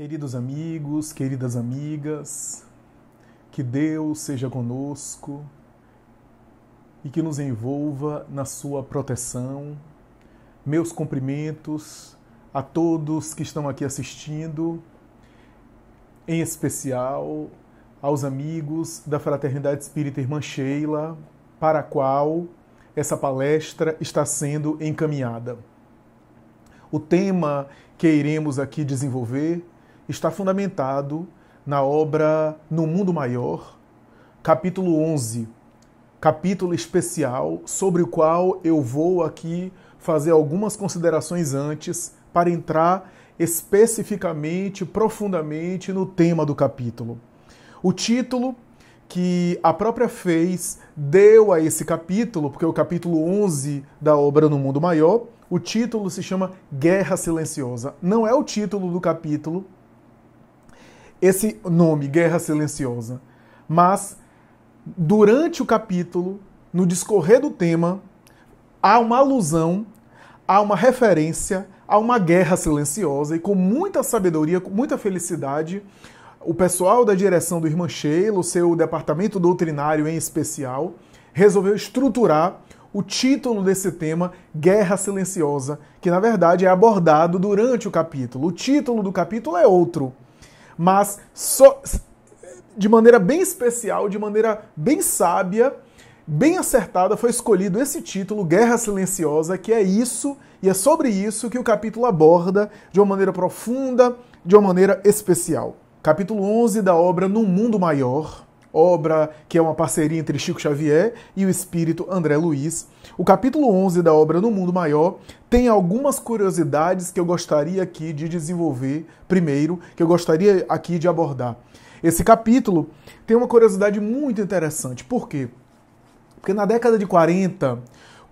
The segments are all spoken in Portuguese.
Queridos amigos, queridas amigas, que Deus seja conosco e que nos envolva na sua proteção. Meus cumprimentos a todos que estão aqui assistindo, em especial aos amigos da Fraternidade Espírita Irmã Sheila, para a qual essa palestra está sendo encaminhada. O tema que iremos aqui desenvolver está fundamentado na obra No Mundo Maior, capítulo 11, capítulo especial sobre o qual eu vou aqui fazer algumas considerações antes para entrar especificamente, profundamente no tema do capítulo. O título que a própria fez deu a esse capítulo, porque é o capítulo 11 da obra No Mundo Maior, o título se chama Guerra Silenciosa. Não é o título do capítulo, esse nome, Guerra Silenciosa. Mas, durante o capítulo, no discorrer do tema, há uma alusão, há uma referência a uma guerra silenciosa e com muita sabedoria, com muita felicidade, o pessoal da direção do Irmã Sheila, o seu departamento doutrinário em especial, resolveu estruturar o título desse tema, Guerra Silenciosa, que na verdade é abordado durante o capítulo. O título do capítulo é outro mas so, de maneira bem especial, de maneira bem sábia, bem acertada, foi escolhido esse título, Guerra Silenciosa, que é isso e é sobre isso que o capítulo aborda de uma maneira profunda, de uma maneira especial. Capítulo 11 da obra No Mundo Maior, obra que é uma parceria entre Chico Xavier e o espírito André Luiz o capítulo 11 da obra No Mundo Maior tem algumas curiosidades que eu gostaria aqui de desenvolver primeiro, que eu gostaria aqui de abordar. Esse capítulo tem uma curiosidade muito interessante. Por quê? Porque na década de 40,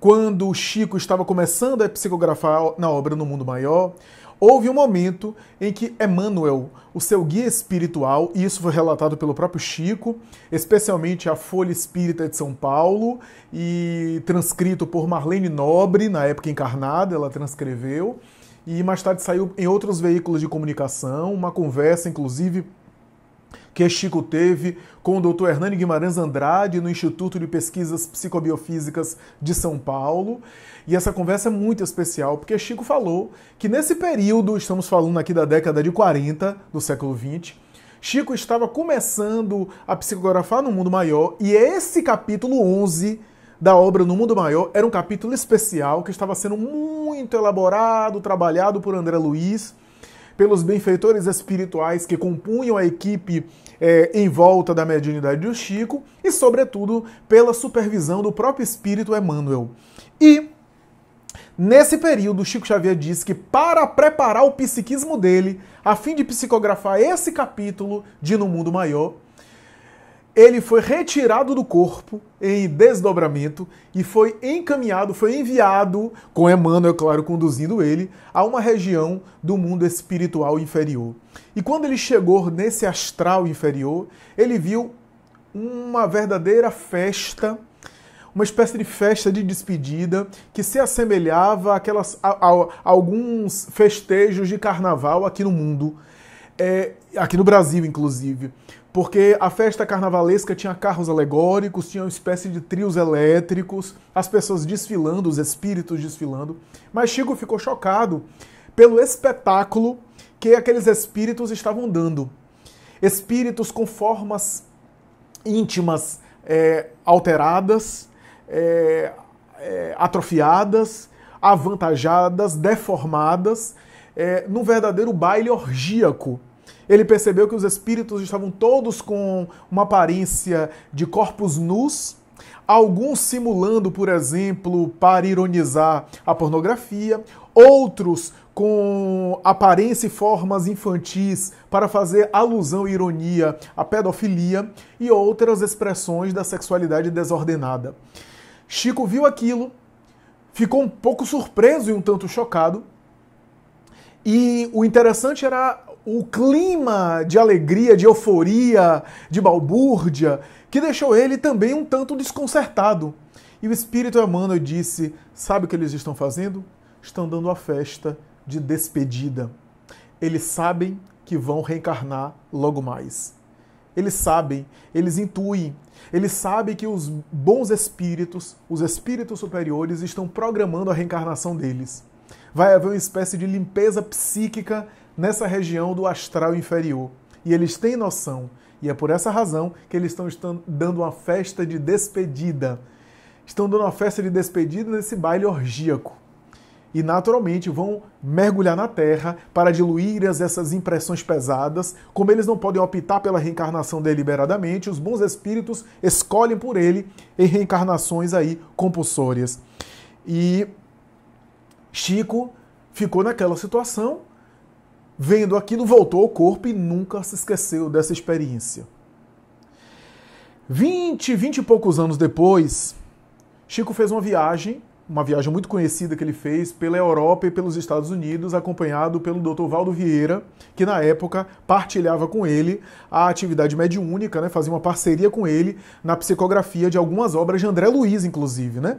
quando o Chico estava começando a psicografar na obra No Mundo Maior, Houve um momento em que Emmanuel, o seu guia espiritual, e isso foi relatado pelo próprio Chico, especialmente a Folha Espírita de São Paulo, e transcrito por Marlene Nobre, na época encarnada, ela transcreveu, e mais tarde saiu em outros veículos de comunicação, uma conversa, inclusive que Chico teve com o Dr. Hernani Guimarães Andrade no Instituto de Pesquisas Psicobiofísicas de São Paulo. E essa conversa é muito especial, porque Chico falou que nesse período, estamos falando aqui da década de 40 do século 20, Chico estava começando a psicografar no mundo maior, e esse capítulo 11 da obra No Mundo Maior era um capítulo especial que estava sendo muito elaborado, trabalhado por André Luiz pelos benfeitores espirituais que compunham a equipe é, em volta da mediunidade do Chico e, sobretudo, pela supervisão do próprio espírito Emmanuel. E Nesse período, Chico Xavier diz que para preparar o psiquismo dele, a fim de psicografar esse capítulo de No Mundo Maior, ele foi retirado do corpo em desdobramento e foi encaminhado, foi enviado, com Emmanuel, claro, conduzindo ele, a uma região do mundo espiritual inferior. E quando ele chegou nesse astral inferior, ele viu uma verdadeira festa, uma espécie de festa de despedida que se assemelhava àquelas, a, a, a alguns festejos de carnaval aqui no mundo, é, aqui no Brasil, inclusive porque a festa carnavalesca tinha carros alegóricos, tinha uma espécie de trios elétricos, as pessoas desfilando, os espíritos desfilando. Mas Chico ficou chocado pelo espetáculo que aqueles espíritos estavam dando. Espíritos com formas íntimas é, alteradas, é, é, atrofiadas, avantajadas, deformadas, é, num verdadeiro baile orgíaco ele percebeu que os espíritos estavam todos com uma aparência de corpos nus, alguns simulando, por exemplo, para ironizar a pornografia, outros com aparência e formas infantis para fazer alusão e ironia à pedofilia e outras expressões da sexualidade desordenada. Chico viu aquilo, ficou um pouco surpreso e um tanto chocado. E o interessante era o clima de alegria, de euforia, de balbúrdia, que deixou ele também um tanto desconcertado. E o espírito Emmanuel disse: Sabe o que eles estão fazendo? Estão dando a festa de despedida. Eles sabem que vão reencarnar logo mais. Eles sabem, eles intuem, eles sabem que os bons espíritos, os espíritos superiores, estão programando a reencarnação deles. Vai haver uma espécie de limpeza psíquica nessa região do astral inferior. E eles têm noção. E é por essa razão que eles estão dando uma festa de despedida. Estão dando uma festa de despedida nesse baile orgíaco. E naturalmente vão mergulhar na terra para diluir essas impressões pesadas. Como eles não podem optar pela reencarnação deliberadamente, os bons espíritos escolhem por ele em reencarnações aí compulsórias. E Chico ficou naquela situação Vendo aquilo, voltou ao corpo e nunca se esqueceu dessa experiência. 20, 20 e poucos anos depois, Chico fez uma viagem, uma viagem muito conhecida que ele fez pela Europa e pelos Estados Unidos, acompanhado pelo Dr. Valdo Vieira, que na época partilhava com ele a atividade mediúnica, né, fazia uma parceria com ele na psicografia de algumas obras de André Luiz, inclusive, né?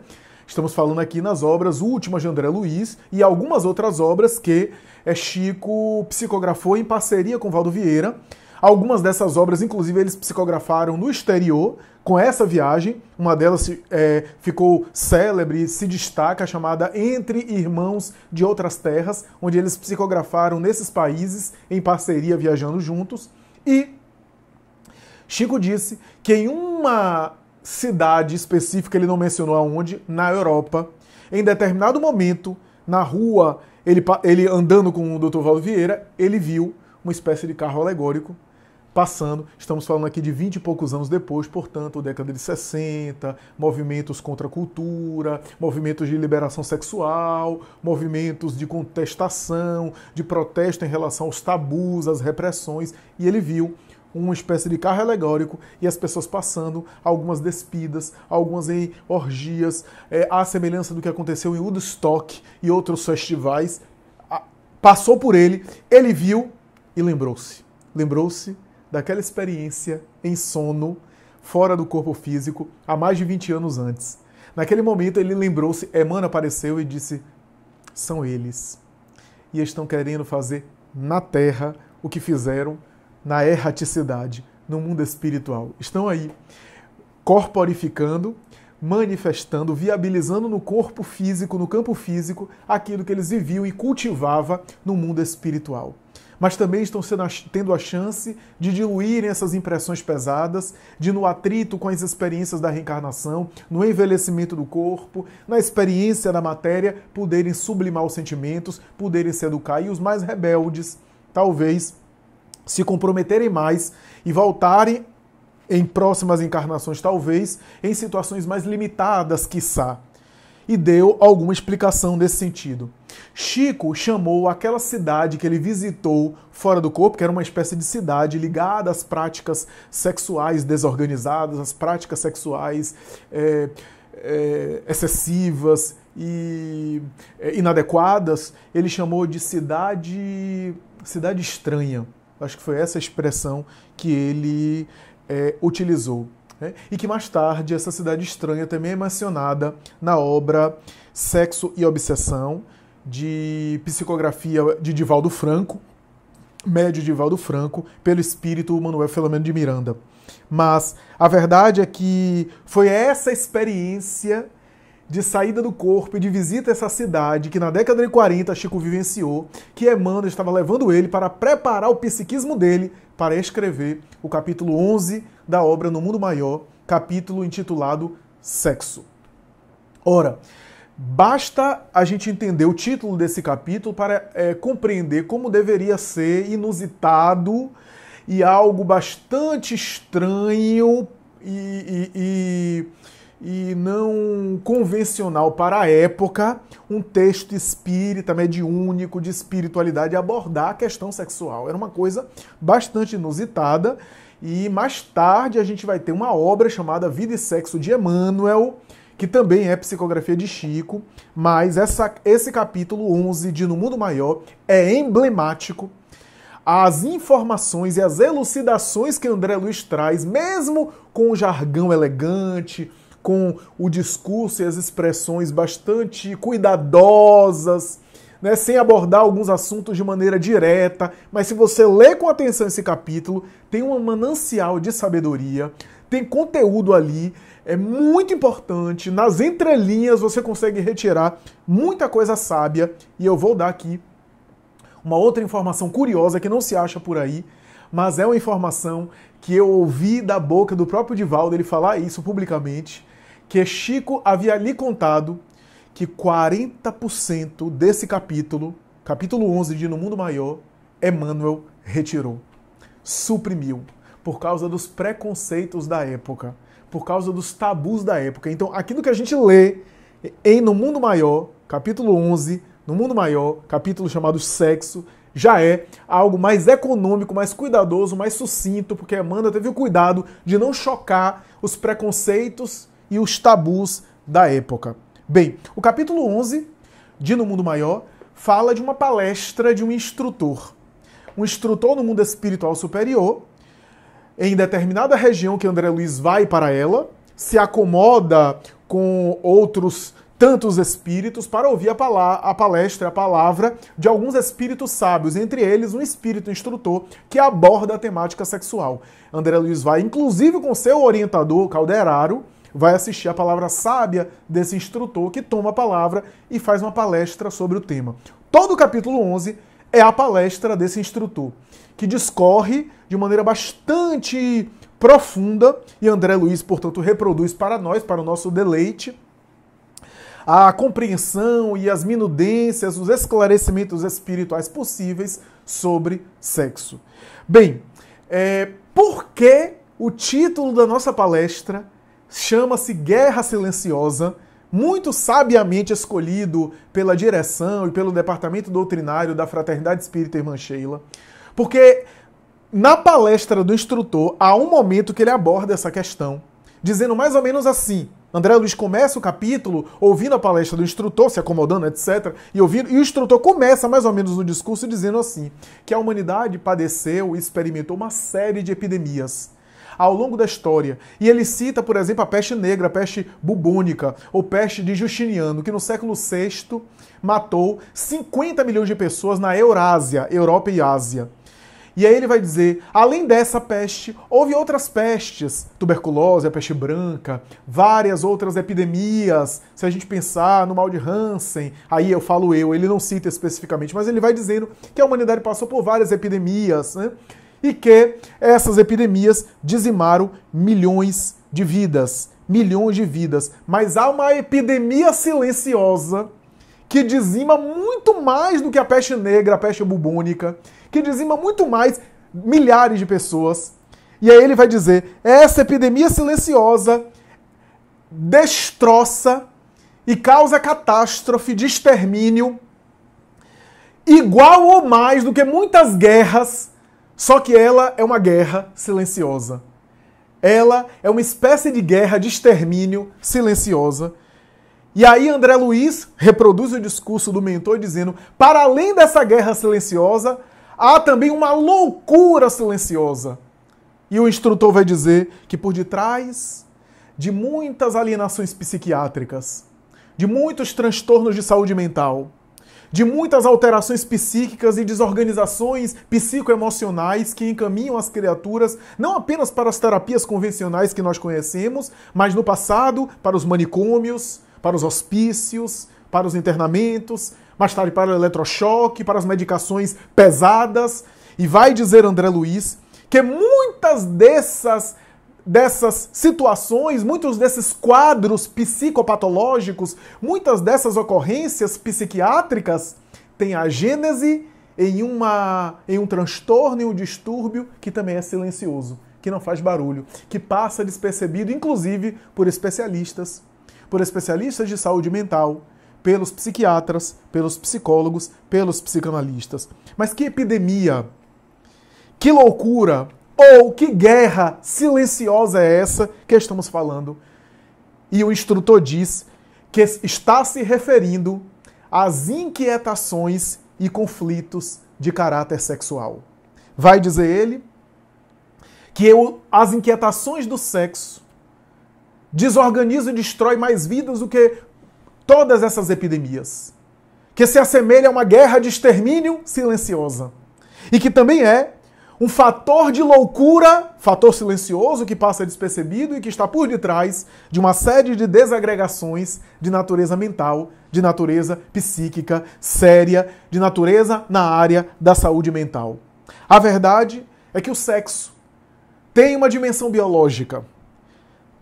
Estamos falando aqui nas obras Últimas de André Luiz e algumas outras obras que eh, Chico psicografou em parceria com Valdo Vieira. Algumas dessas obras, inclusive, eles psicografaram no exterior com essa viagem. Uma delas é, ficou célebre, se destaca, chamada Entre Irmãos de Outras Terras, onde eles psicografaram nesses países em parceria, viajando juntos. E Chico disse que em uma cidade específica, ele não mencionou aonde, na Europa. Em determinado momento, na rua, ele, ele andando com o Dr. Valdo Vieira, ele viu uma espécie de carro alegórico passando. Estamos falando aqui de 20 e poucos anos depois, portanto, década de 60, movimentos contra a cultura, movimentos de liberação sexual, movimentos de contestação, de protesto em relação aos tabus, às repressões, e ele viu uma espécie de carro alegórico e as pessoas passando, algumas despidas, algumas em orgias, é, à semelhança do que aconteceu em Woodstock e outros festivais. Passou por ele, ele viu e lembrou-se. Lembrou-se daquela experiência em sono, fora do corpo físico, há mais de 20 anos antes. Naquele momento ele lembrou-se, Emmanuel apareceu e disse: São eles. E estão querendo fazer na terra o que fizeram na erraticidade, no mundo espiritual. Estão aí corporificando, manifestando, viabilizando no corpo físico, no campo físico, aquilo que eles viviam e cultivava no mundo espiritual. Mas também estão sendo, tendo a chance de diluírem essas impressões pesadas, de no atrito com as experiências da reencarnação, no envelhecimento do corpo, na experiência da matéria, poderem sublimar os sentimentos, poderem se educar. E os mais rebeldes, talvez, se comprometerem mais e voltarem em próximas encarnações, talvez, em situações mais limitadas, quiçá. E deu alguma explicação nesse sentido. Chico chamou aquela cidade que ele visitou fora do corpo, que era uma espécie de cidade ligada às práticas sexuais desorganizadas, às práticas sexuais é, é, excessivas e é, inadequadas, ele chamou de cidade, cidade estranha Acho que foi essa expressão que ele é, utilizou. Né? E que mais tarde essa cidade estranha também é mencionada na obra Sexo e Obsessão, de psicografia de Divaldo Franco, médio Divaldo Franco, pelo espírito Manuel Filomeno de Miranda. Mas a verdade é que foi essa experiência de saída do corpo e de visita a essa cidade que na década de 40 Chico vivenciou, que Emmanuel estava levando ele para preparar o psiquismo dele para escrever o capítulo 11 da obra No Mundo Maior, capítulo intitulado Sexo. Ora, basta a gente entender o título desse capítulo para é, compreender como deveria ser inusitado e algo bastante estranho e, e, e e não convencional para a época um texto espírita, mediúnico, de espiritualidade, abordar a questão sexual. Era uma coisa bastante inusitada. E mais tarde a gente vai ter uma obra chamada Vida e Sexo de Emmanuel, que também é psicografia de Chico, mas essa, esse capítulo 11 de No Mundo Maior é emblemático. As informações e as elucidações que André Luiz traz, mesmo com o jargão elegante, com o discurso e as expressões bastante cuidadosas, né, sem abordar alguns assuntos de maneira direta, mas se você ler com atenção esse capítulo, tem um manancial de sabedoria, tem conteúdo ali, é muito importante. Nas entrelinhas você consegue retirar muita coisa sábia, e eu vou dar aqui uma outra informação curiosa que não se acha por aí, mas é uma informação que eu ouvi da boca do próprio Divaldo ele falar isso publicamente que Chico havia lhe contado que 40% desse capítulo, capítulo 11 de No Mundo Maior, Emmanuel retirou, suprimiu, por causa dos preconceitos da época, por causa dos tabus da época. Então, aquilo que a gente lê em No Mundo Maior, capítulo 11, No Mundo Maior, capítulo chamado Sexo, já é algo mais econômico, mais cuidadoso, mais sucinto, porque Emmanuel teve o cuidado de não chocar os preconceitos e os tabus da época. Bem, o capítulo 11 de No Mundo Maior fala de uma palestra de um instrutor. Um instrutor no mundo espiritual superior, em determinada região que André Luiz vai para ela, se acomoda com outros tantos espíritos para ouvir a, palestra, a palavra de alguns espíritos sábios, entre eles um espírito instrutor que aborda a temática sexual. André Luiz vai, inclusive com seu orientador, Calderaro, vai assistir a palavra sábia desse instrutor que toma a palavra e faz uma palestra sobre o tema. Todo o capítulo 11 é a palestra desse instrutor, que discorre de maneira bastante profunda, e André Luiz, portanto, reproduz para nós, para o nosso deleite, a compreensão e as minudências, os esclarecimentos espirituais possíveis sobre sexo. Bem, é, por que o título da nossa palestra chama-se Guerra Silenciosa, muito sabiamente escolhido pela direção e pelo departamento doutrinário da Fraternidade Espírita Irmã Sheila, porque na palestra do instrutor há um momento que ele aborda essa questão, dizendo mais ou menos assim: André Luiz começa o capítulo ouvindo a palestra do instrutor, se acomodando, etc. E, ouvindo, e o instrutor começa mais ou menos no discurso dizendo assim: que a humanidade padeceu e experimentou uma série de epidemias ao longo da história. E ele cita, por exemplo, a peste negra, a peste bubônica ou peste de Justiniano, que no século VI matou 50 milhões de pessoas na Eurásia, Europa e Ásia. E aí ele vai dizer: além dessa peste, houve outras pestes, tuberculose, a peste branca, várias outras epidemias. Se a gente pensar no mal de Hansen, aí eu falo eu, ele não cita especificamente, mas ele vai dizendo que a humanidade passou por várias epidemias, né? e que essas epidemias dizimaram milhões de vidas, milhões de vidas. Mas há uma epidemia silenciosa que dizima muito mais do que a peste negra, a peste bubônica, que dizima muito mais milhares de pessoas. E aí ele vai dizer: essa epidemia silenciosa destroça e causa catástrofe de extermínio igual ou mais do que muitas guerras só que ela é uma guerra silenciosa. Ela é uma espécie de guerra de extermínio silenciosa. E aí André Luiz reproduz o discurso do mentor dizendo: para além dessa guerra silenciosa, há também uma loucura silenciosa. E o instrutor vai dizer que por detrás de muitas alienações psiquiátricas, de muitos transtornos de saúde mental, de muitas alterações psíquicas e desorganizações psicoemocionais que encaminham as criaturas não apenas para as terapias convencionais que nós conhecemos, mas no passado para os manicômios, para os hospícios, para os internamentos, mais tarde para o eletrochoque, para as medicações pesadas. E vai dizer André Luiz que muitas dessas dessas situações, muitos desses quadros psicopatológicos, muitas dessas ocorrências psiquiátricas têm a gênese em, uma, em um transtorno, em um distúrbio que também é silencioso, que não faz barulho, que passa despercebido, inclusive por especialistas, por especialistas de saúde mental, pelos psiquiatras, pelos psicólogos, pelos psicanalistas. Mas que epidemia! Que loucura! Ou que guerra silenciosa é essa que estamos falando? E o instrutor diz que está se referindo às inquietações e conflitos de caráter sexual. Vai dizer ele que eu, as inquietações do sexo desorganizam e destrói mais vidas do que todas essas epidemias, que se assemelha a uma guerra de extermínio silenciosa e que também é um fator de loucura, fator silencioso que passa despercebido e que está por detrás de uma série de desagregações de natureza mental, de natureza psíquica, séria, de natureza na área da saúde mental. A verdade é que o sexo tem uma dimensão biológica,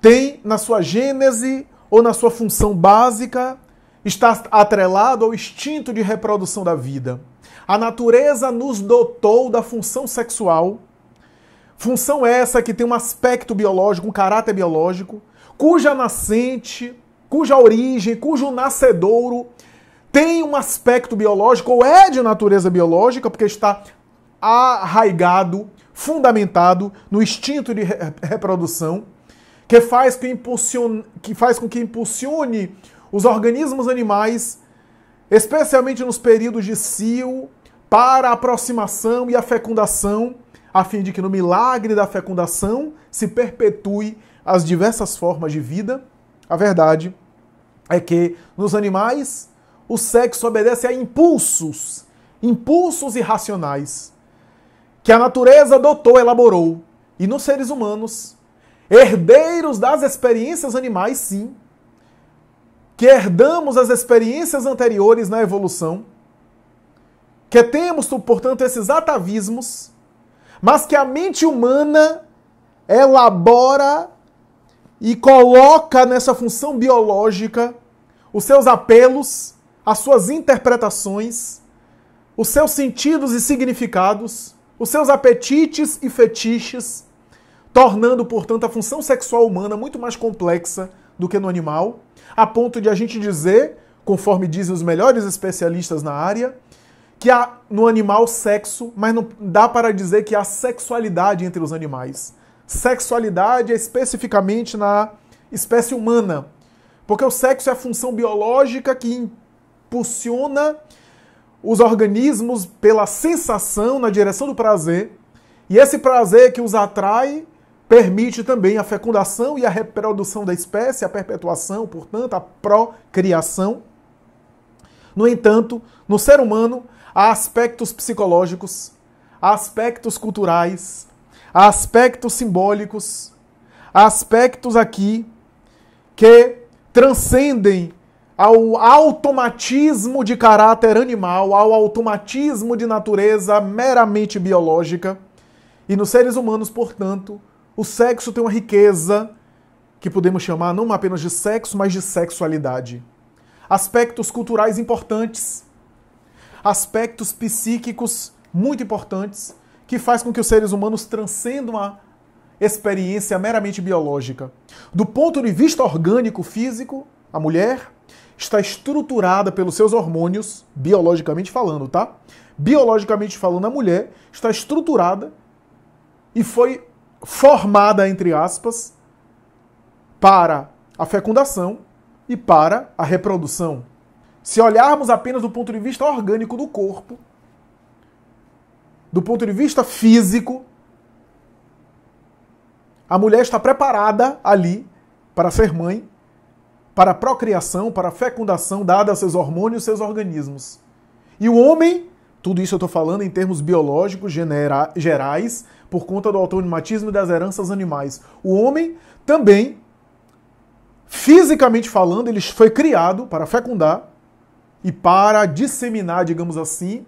tem na sua gênese ou na sua função básica, está atrelado ao instinto de reprodução da vida. A natureza nos dotou da função sexual, função essa que tem um aspecto biológico, um caráter biológico, cuja nascente, cuja origem, cujo nascedouro tem um aspecto biológico ou é de natureza biológica, porque está arraigado, fundamentado no instinto de reprodução, que faz, que, que faz com que impulsione os organismos animais, especialmente nos períodos de cio para a aproximação e a fecundação, a fim de que no milagre da fecundação se perpetue as diversas formas de vida. A verdade é que nos animais o sexo obedece a impulsos, impulsos irracionais que a natureza adotou, elaborou. E nos seres humanos, herdeiros das experiências animais, sim, que herdamos as experiências anteriores na evolução que temos, portanto, esses atavismos, mas que a mente humana elabora e coloca nessa função biológica os seus apelos, as suas interpretações, os seus sentidos e significados, os seus apetites e fetiches, tornando, portanto, a função sexual humana muito mais complexa do que no animal, a ponto de a gente dizer, conforme dizem os melhores especialistas na área, que há no animal sexo, mas não dá para dizer que há sexualidade entre os animais. Sexualidade é especificamente na espécie humana, porque o sexo é a função biológica que impulsiona os organismos pela sensação na direção do prazer, e esse prazer que os atrai permite também a fecundação e a reprodução da espécie, a perpetuação, portanto, a procriação. No entanto, no ser humano, há aspectos psicológicos, há aspectos culturais, há aspectos simbólicos, há aspectos aqui que transcendem ao automatismo de caráter animal, ao automatismo de natureza meramente biológica. E nos seres humanos, portanto, o sexo tem uma riqueza que podemos chamar não apenas de sexo, mas de sexualidade. Aspectos culturais importantes aspectos psíquicos muito importantes que faz com que os seres humanos transcendam a experiência meramente biológica. Do ponto de vista orgânico físico, a mulher está estruturada pelos seus hormônios, biologicamente falando, tá? Biologicamente falando, a mulher está estruturada e foi formada, entre aspas, para a fecundação e para a reprodução. Se olharmos apenas do ponto de vista orgânico do corpo, do ponto de vista físico, a mulher está preparada ali para ser mãe, para a procriação, para a fecundação dada a seus hormônios, seus organismos. E o homem, tudo isso eu estou falando em termos biológicos genera, gerais, por conta do automatismo e das heranças animais. O homem também, fisicamente falando, ele foi criado para fecundar, e para disseminar, digamos assim,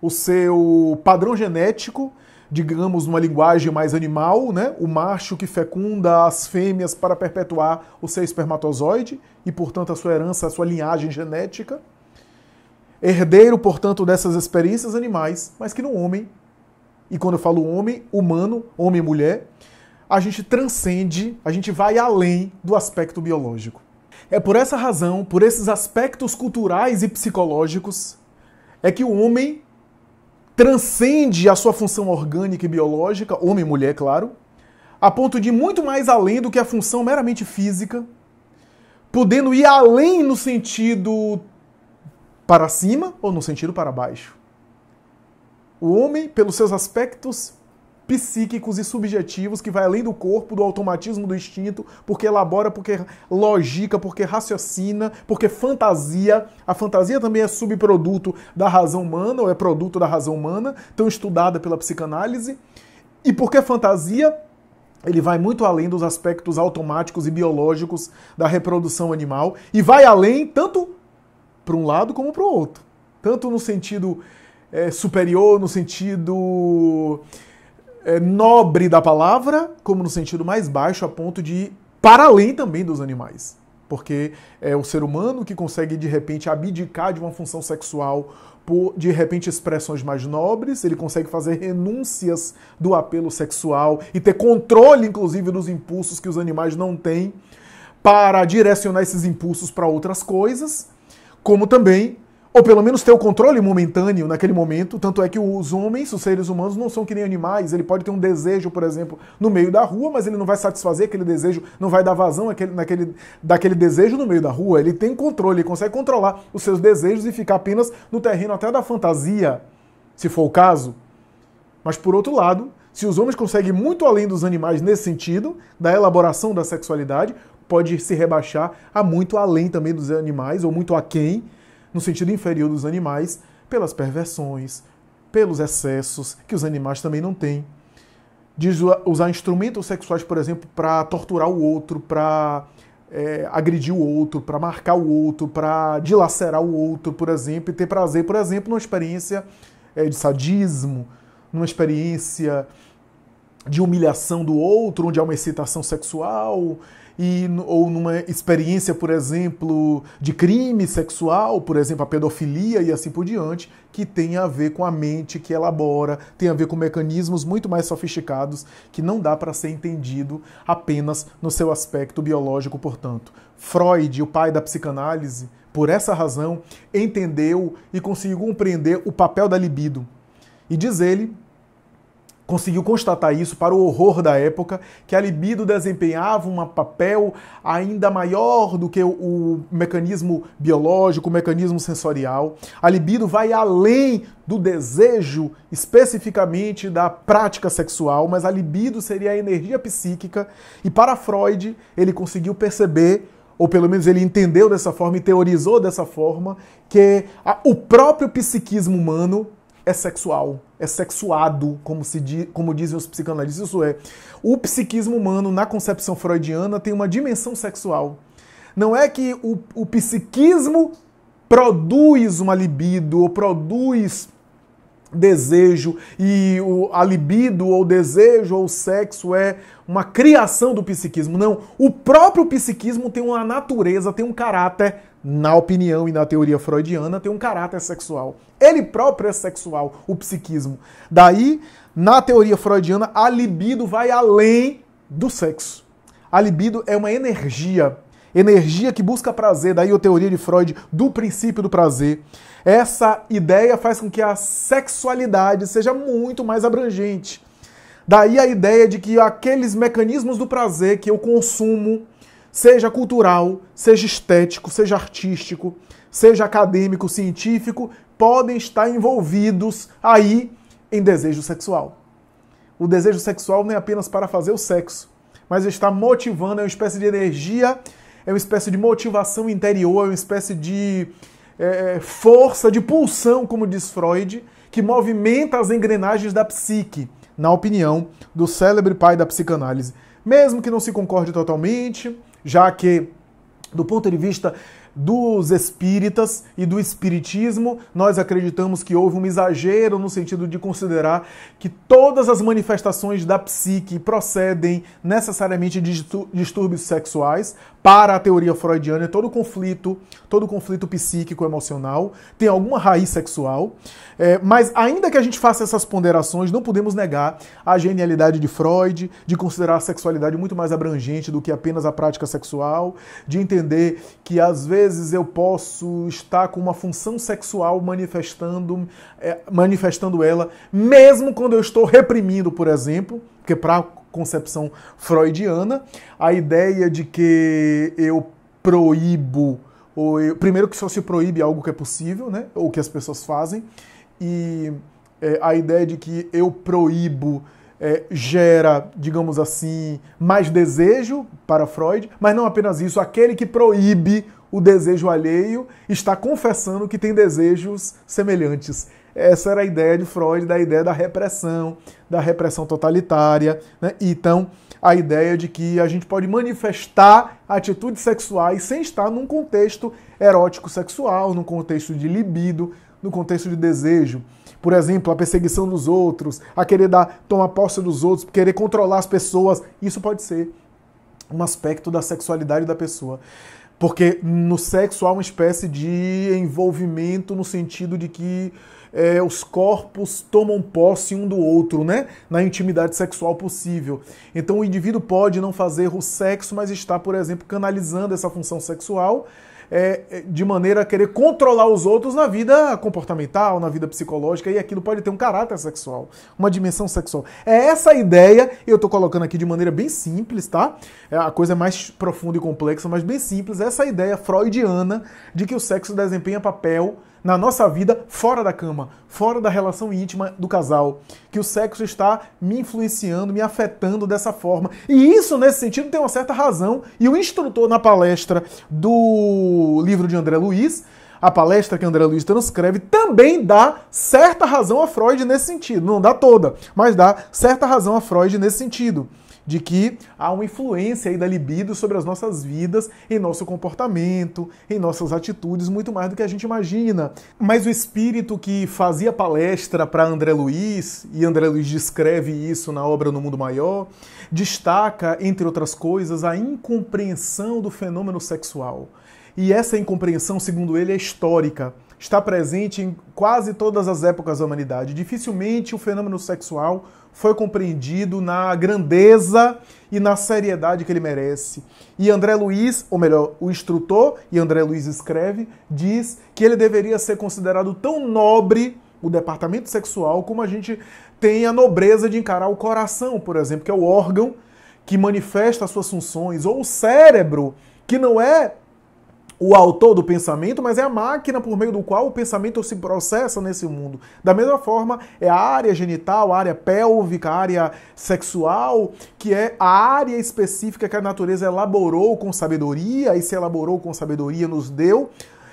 o seu padrão genético, digamos numa linguagem mais animal, né? O macho que fecunda as fêmeas para perpetuar o seu espermatozoide e, portanto, a sua herança, a sua linhagem genética. Herdeiro, portanto, dessas experiências animais, mas que no homem, e quando eu falo homem, humano, homem e mulher, a gente transcende, a gente vai além do aspecto biológico. É por essa razão, por esses aspectos culturais e psicológicos, é que o homem transcende a sua função orgânica e biológica, homem e mulher, claro, a ponto de ir muito mais além do que a função meramente física, podendo ir além no sentido para cima ou no sentido para baixo. O homem, pelos seus aspectos psíquicos e subjetivos que vai além do corpo, do automatismo do instinto, porque elabora, porque logica, porque raciocina, porque fantasia. A fantasia também é subproduto da razão humana, ou é produto da razão humana, tão estudada pela psicanálise. E porque fantasia, ele vai muito além dos aspectos automáticos e biológicos da reprodução animal e vai além tanto para um lado como para o outro. Tanto no sentido é, superior, no sentido é, nobre da palavra, como no sentido mais baixo, a ponto de para além também dos animais. Porque é o ser humano que consegue, de repente, abdicar de uma função sexual por, de repente, expressões mais nobres, ele consegue fazer renúncias do apelo sexual e ter controle, inclusive, dos impulsos que os animais não têm para direcionar esses impulsos para outras coisas, como também ou pelo menos ter o controle momentâneo naquele momento. Tanto é que os homens, os seres humanos, não são que nem animais. Ele pode ter um desejo, por exemplo, no meio da rua, mas ele não vai satisfazer aquele desejo, não vai dar vazão àquele, naquele, daquele desejo no meio da rua. Ele tem controle, ele consegue controlar os seus desejos e ficar apenas no terreno até da fantasia, se for o caso. Mas por outro lado, se os homens conseguem muito além dos animais nesse sentido, da elaboração da sexualidade, pode se rebaixar a muito além também dos animais, ou muito aquém, no sentido inferior dos animais, pelas perversões, pelos excessos que os animais também não têm. De usar instrumentos sexuais, por exemplo, para torturar o outro, para é, agredir o outro, para marcar o outro, para dilacerar o outro, por exemplo, e ter prazer, por exemplo, numa experiência é, de sadismo, numa experiência de humilhação do outro, onde há uma excitação sexual, e, ou numa experiência, por exemplo, de crime sexual, por exemplo, a pedofilia e assim por diante, que tem a ver com a mente que elabora, tem a ver com mecanismos muito mais sofisticados que não dá para ser entendido apenas no seu aspecto biológico, portanto. Freud, o pai da psicanálise, por essa razão, entendeu e conseguiu compreender o papel da libido. E diz ele conseguiu constatar isso para o horror da época, que a libido desempenhava um papel ainda maior do que o, o, mecanismo biológico, o mecanismo sensorial. A libido vai além do desejo, especificamente da prática sexual, mas a libido seria a energia psíquica, e para Freud, ele conseguiu perceber ou pelo menos ele entendeu dessa forma e teorizou dessa forma que a, o próprio psiquismo humano é sexual é sexuado, como, se di, como dizem os psicanalistas, isso é. O psiquismo humano, na concepção freudiana, tem uma dimensão sexual. Não é que o, o psiquismo produz uma libido ou produz desejo e o, a libido ou desejo ou sexo é uma criação do psiquismo. Não, o próprio psiquismo tem uma natureza, tem um caráter, na opinião e na teoria freudiana, tem um caráter sexual. Ele próprio é sexual, o psiquismo. Daí, na teoria freudiana, a libido vai além do sexo. A libido é uma energia, energia que busca prazer, daí a teoria de Freud do princípio do prazer. Essa ideia faz com que a sexualidade seja muito mais abrangente. Daí a ideia de que aqueles mecanismos do prazer que eu consumo, seja cultural, seja estético, seja artístico, seja acadêmico, científico, podem estar envolvidos aí em desejo sexual. O desejo sexual não é apenas para fazer o sexo, mas está motivando, é uma espécie de energia, é uma espécie de motivação interior, é uma espécie de é, é, força, de pulsão, como diz Freud, que movimenta as engrenagens da psique, na opinião do célebre pai da psicanálise. Mesmo que não se concorde totalmente, já que, do ponto de vista dos espíritas e do espiritismo, nós acreditamos que houve um exagero no sentido de considerar que todas as manifestações da psique procedem necessariamente de distúrbios sexuais. Para a teoria freudiana, todo conflito, todo conflito psíquico emocional tem alguma raiz sexual. É, mas ainda que a gente faça essas ponderações, não podemos negar a genialidade de Freud, de considerar a sexualidade muito mais abrangente do que apenas a prática sexual, de entender que às vezes vezes eu posso estar com uma função sexual manifestando, é, manifestando ela, mesmo quando eu estou reprimindo, por exemplo, porque para a concepção freudiana, a ideia de que eu proíbo, ou eu, primeiro que só se proíbe algo que é possível, né, ou que as pessoas fazem, e é, a ideia de que eu proíbo é, gera, digamos assim, mais desejo para Freud, mas não apenas isso, aquele que proíbe o desejo alheio, está confessando que tem desejos semelhantes. Essa era a ideia de Freud, da ideia da repressão, da repressão totalitária. Né? Então, a ideia de que a gente pode manifestar atitudes sexuais sem estar num contexto erótico sexual, num contexto de libido, no contexto de desejo. Por exemplo, a perseguição dos outros, a querer dar, tomar posse dos outros, querer controlar as pessoas. Isso pode ser um aspecto da sexualidade da pessoa. Porque no sexo há uma espécie de envolvimento no sentido de que é, os corpos tomam posse um do outro, né? Na intimidade sexual possível. Então o indivíduo pode não fazer o sexo, mas está, por exemplo, canalizando essa função sexual é, de maneira a querer controlar os outros na vida comportamental, na vida psicológica, e aquilo pode ter um caráter sexual, uma dimensão sexual. É essa ideia, eu estou colocando aqui de maneira bem simples, tá? É, a coisa é mais profunda e complexa, mas bem simples, essa é ideia freudiana de que o sexo desempenha papel na nossa vida fora da cama, fora da relação íntima do casal, que o sexo está me influenciando, me afetando dessa forma. E isso, nesse sentido, tem uma certa razão. E o instrutor na palestra do livro de André Luiz, a palestra que André Luiz transcreve, também dá certa razão a Freud nesse sentido. Não dá toda, mas dá certa razão a Freud nesse sentido de que há uma influência aí da libido sobre as nossas vidas, em nosso comportamento, em nossas atitudes, muito mais do que a gente imagina. Mas o espírito que fazia palestra para André Luiz, e André Luiz descreve isso na obra No Mundo Maior, destaca, entre outras coisas, a incompreensão do fenômeno sexual. E essa incompreensão, segundo ele, é histórica está presente em quase todas as épocas da humanidade. Dificilmente o fenômeno sexual foi compreendido na grandeza e na seriedade que ele merece. E André Luiz, ou melhor, o instrutor, e André Luiz escreve, diz que ele deveria ser considerado tão nobre o departamento sexual como a gente tem a nobreza de encarar o coração, por exemplo, que é o órgão que manifesta as suas funções, ou o cérebro, que não é o autor do pensamento, mas é a máquina por meio do qual o pensamento se processa nesse mundo. Da mesma forma, é a área genital, a área pélvica, a área sexual, que é a área específica que a natureza elaborou com sabedoria e se elaborou com sabedoria nos deu.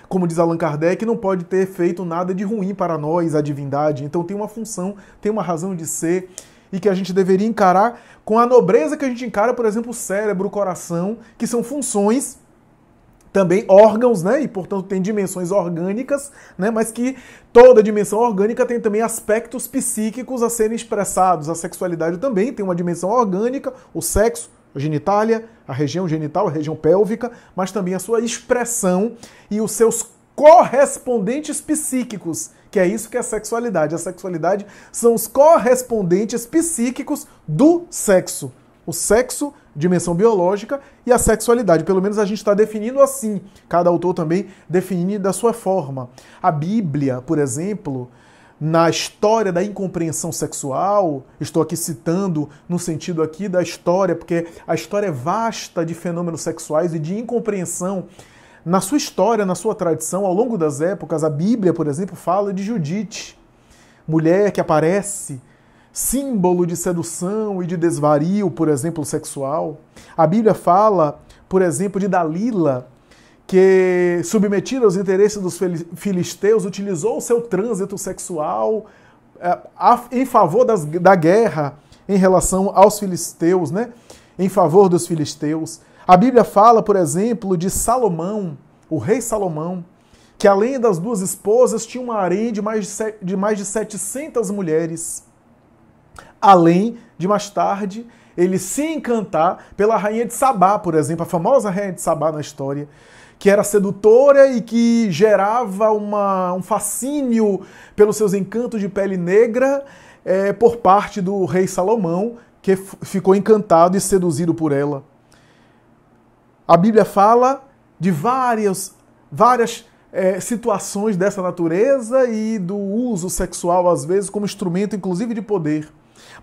Como diz Allan Kardec, não pode ter feito nada de ruim para nós, a divindade. Então tem uma função, tem uma razão de ser e que a gente deveria encarar com a nobreza que a gente encara, por exemplo, o cérebro, o coração, que são funções também órgãos, né? E portanto tem dimensões orgânicas, né? Mas que toda dimensão orgânica tem também aspectos psíquicos a serem expressados. A sexualidade também tem uma dimensão orgânica, o sexo, a genitália, a região genital, a região pélvica, mas também a sua expressão e os seus correspondentes psíquicos, que é isso que é a sexualidade. A sexualidade são os correspondentes psíquicos do sexo o sexo, dimensão biológica e a sexualidade. Pelo menos a gente está definindo assim. Cada autor também define da sua forma. A Bíblia, por exemplo, na história da incompreensão sexual, estou aqui citando no sentido aqui da história, porque a história é vasta de fenômenos sexuais e de incompreensão. Na sua história, na sua tradição, ao longo das épocas, a Bíblia, por exemplo, fala de Judite, mulher que aparece símbolo de sedução e de desvario, por exemplo, sexual. A Bíblia fala, por exemplo, de Dalila, que, submetida aos interesses dos filisteus, utilizou o seu trânsito sexual eh, em favor das, da guerra em relação aos filisteus, né? em favor dos filisteus. A Bíblia fala, por exemplo, de Salomão, o rei Salomão, que além das duas esposas tinha um harém de mais de, de, mais de 700 mulheres além de mais tarde ele se encantar pela rainha de Sabá, por exemplo, a famosa rainha de Sabá na história, que era sedutora e que gerava uma, um fascínio pelos seus encantos de pele negra é, por parte do rei Salomão, que ficou encantado e seduzido por ela. A Bíblia fala de várias, várias eh, é, situações dessa natureza e do uso sexual, às vezes, como instrumento, inclusive, de poder.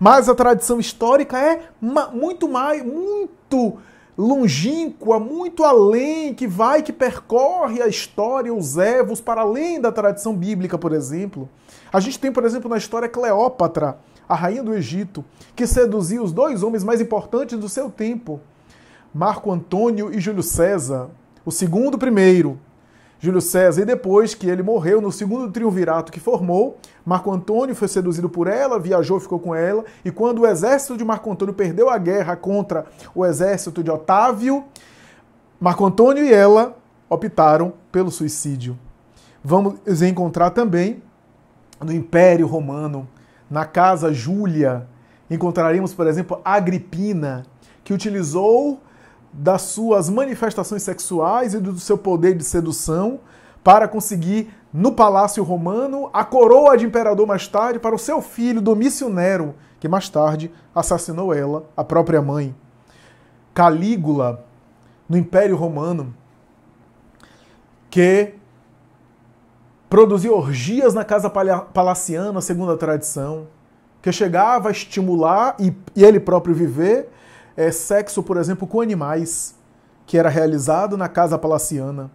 Mas a tradição histórica é muito mais, muito longínqua, muito além, que vai, que percorre a história, os evos, para além da tradição bíblica, por exemplo. A gente tem, por exemplo, na história Cleópatra, a rainha do Egito, que seduziu os dois homens mais importantes do seu tempo, Marco Antônio e Júlio César, o segundo primeiro, Júlio César, e depois que ele morreu, no segundo triunvirato que formou, Marco Antônio foi seduzido por ela, viajou, ficou com ela, e quando o exército de Marco Antônio perdeu a guerra contra o exército de Otávio, Marco Antônio e ela optaram pelo suicídio. Vamos encontrar também no Império Romano, na Casa Júlia, encontraremos, por exemplo, Agripina, que utilizou das suas manifestações sexuais e do seu poder de sedução para conseguir no palácio romano a coroa de imperador mais tarde para o seu filho Domício Nero, que mais tarde assassinou ela, a própria mãe. Calígula no Império Romano que produzia orgias na casa palaciana, segundo a tradição, que chegava a estimular e, e ele próprio viver é, sexo, por exemplo, com animais, que era realizado na Casa Palaciana.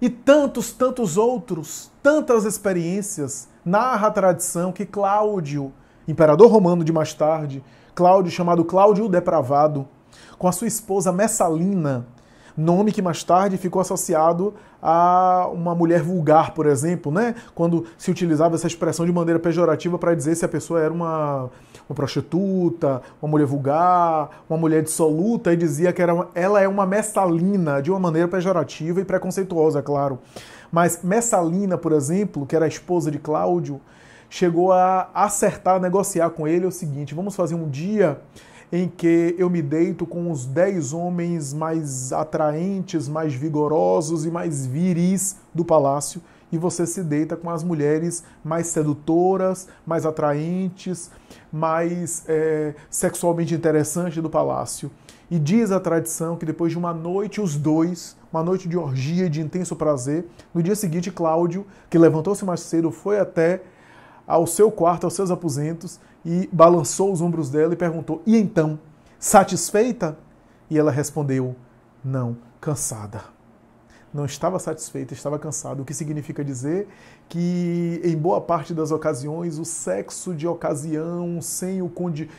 E tantos, tantos outros, tantas experiências, narra a tradição que Cláudio, imperador romano de mais tarde, Cláudio, chamado Cláudio o Depravado, com a sua esposa Messalina, nome que mais tarde ficou associado a uma mulher vulgar, por exemplo, né? Quando se utilizava essa expressão de maneira pejorativa para dizer se a pessoa era uma, uma prostituta, uma mulher vulgar, uma mulher dissoluta, e dizia que era, ela é uma messalina, de uma maneira pejorativa e preconceituosa, é claro. Mas Messalina, por exemplo, que era a esposa de Cláudio, chegou a acertar, a negociar com ele o seguinte: vamos fazer um dia em que eu me deito com os dez homens mais atraentes, mais vigorosos e mais viris do palácio, e você se deita com as mulheres mais sedutoras, mais atraentes, mais é, sexualmente interessantes do palácio. E diz a tradição que depois de uma noite, os dois, uma noite de orgia de intenso prazer, no dia seguinte, Cláudio, que levantou-se mais cedo, foi até ao seu quarto, aos seus aposentos, e balançou os ombros dela e perguntou: E então, satisfeita? E ela respondeu: Não, cansada. Não estava satisfeita, estava cansada. O que significa dizer que, em boa parte das ocasiões, o sexo de ocasião, sem, o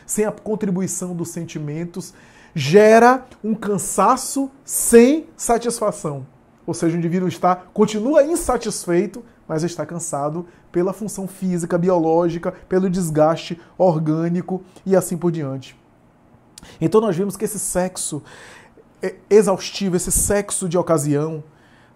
sem a contribuição dos sentimentos, gera um cansaço sem satisfação. Ou seja, o indivíduo está, continua insatisfeito, mas está cansado pela função física, biológica, pelo desgaste orgânico e assim por diante. Então nós vimos que esse sexo é exaustivo, esse sexo de ocasião,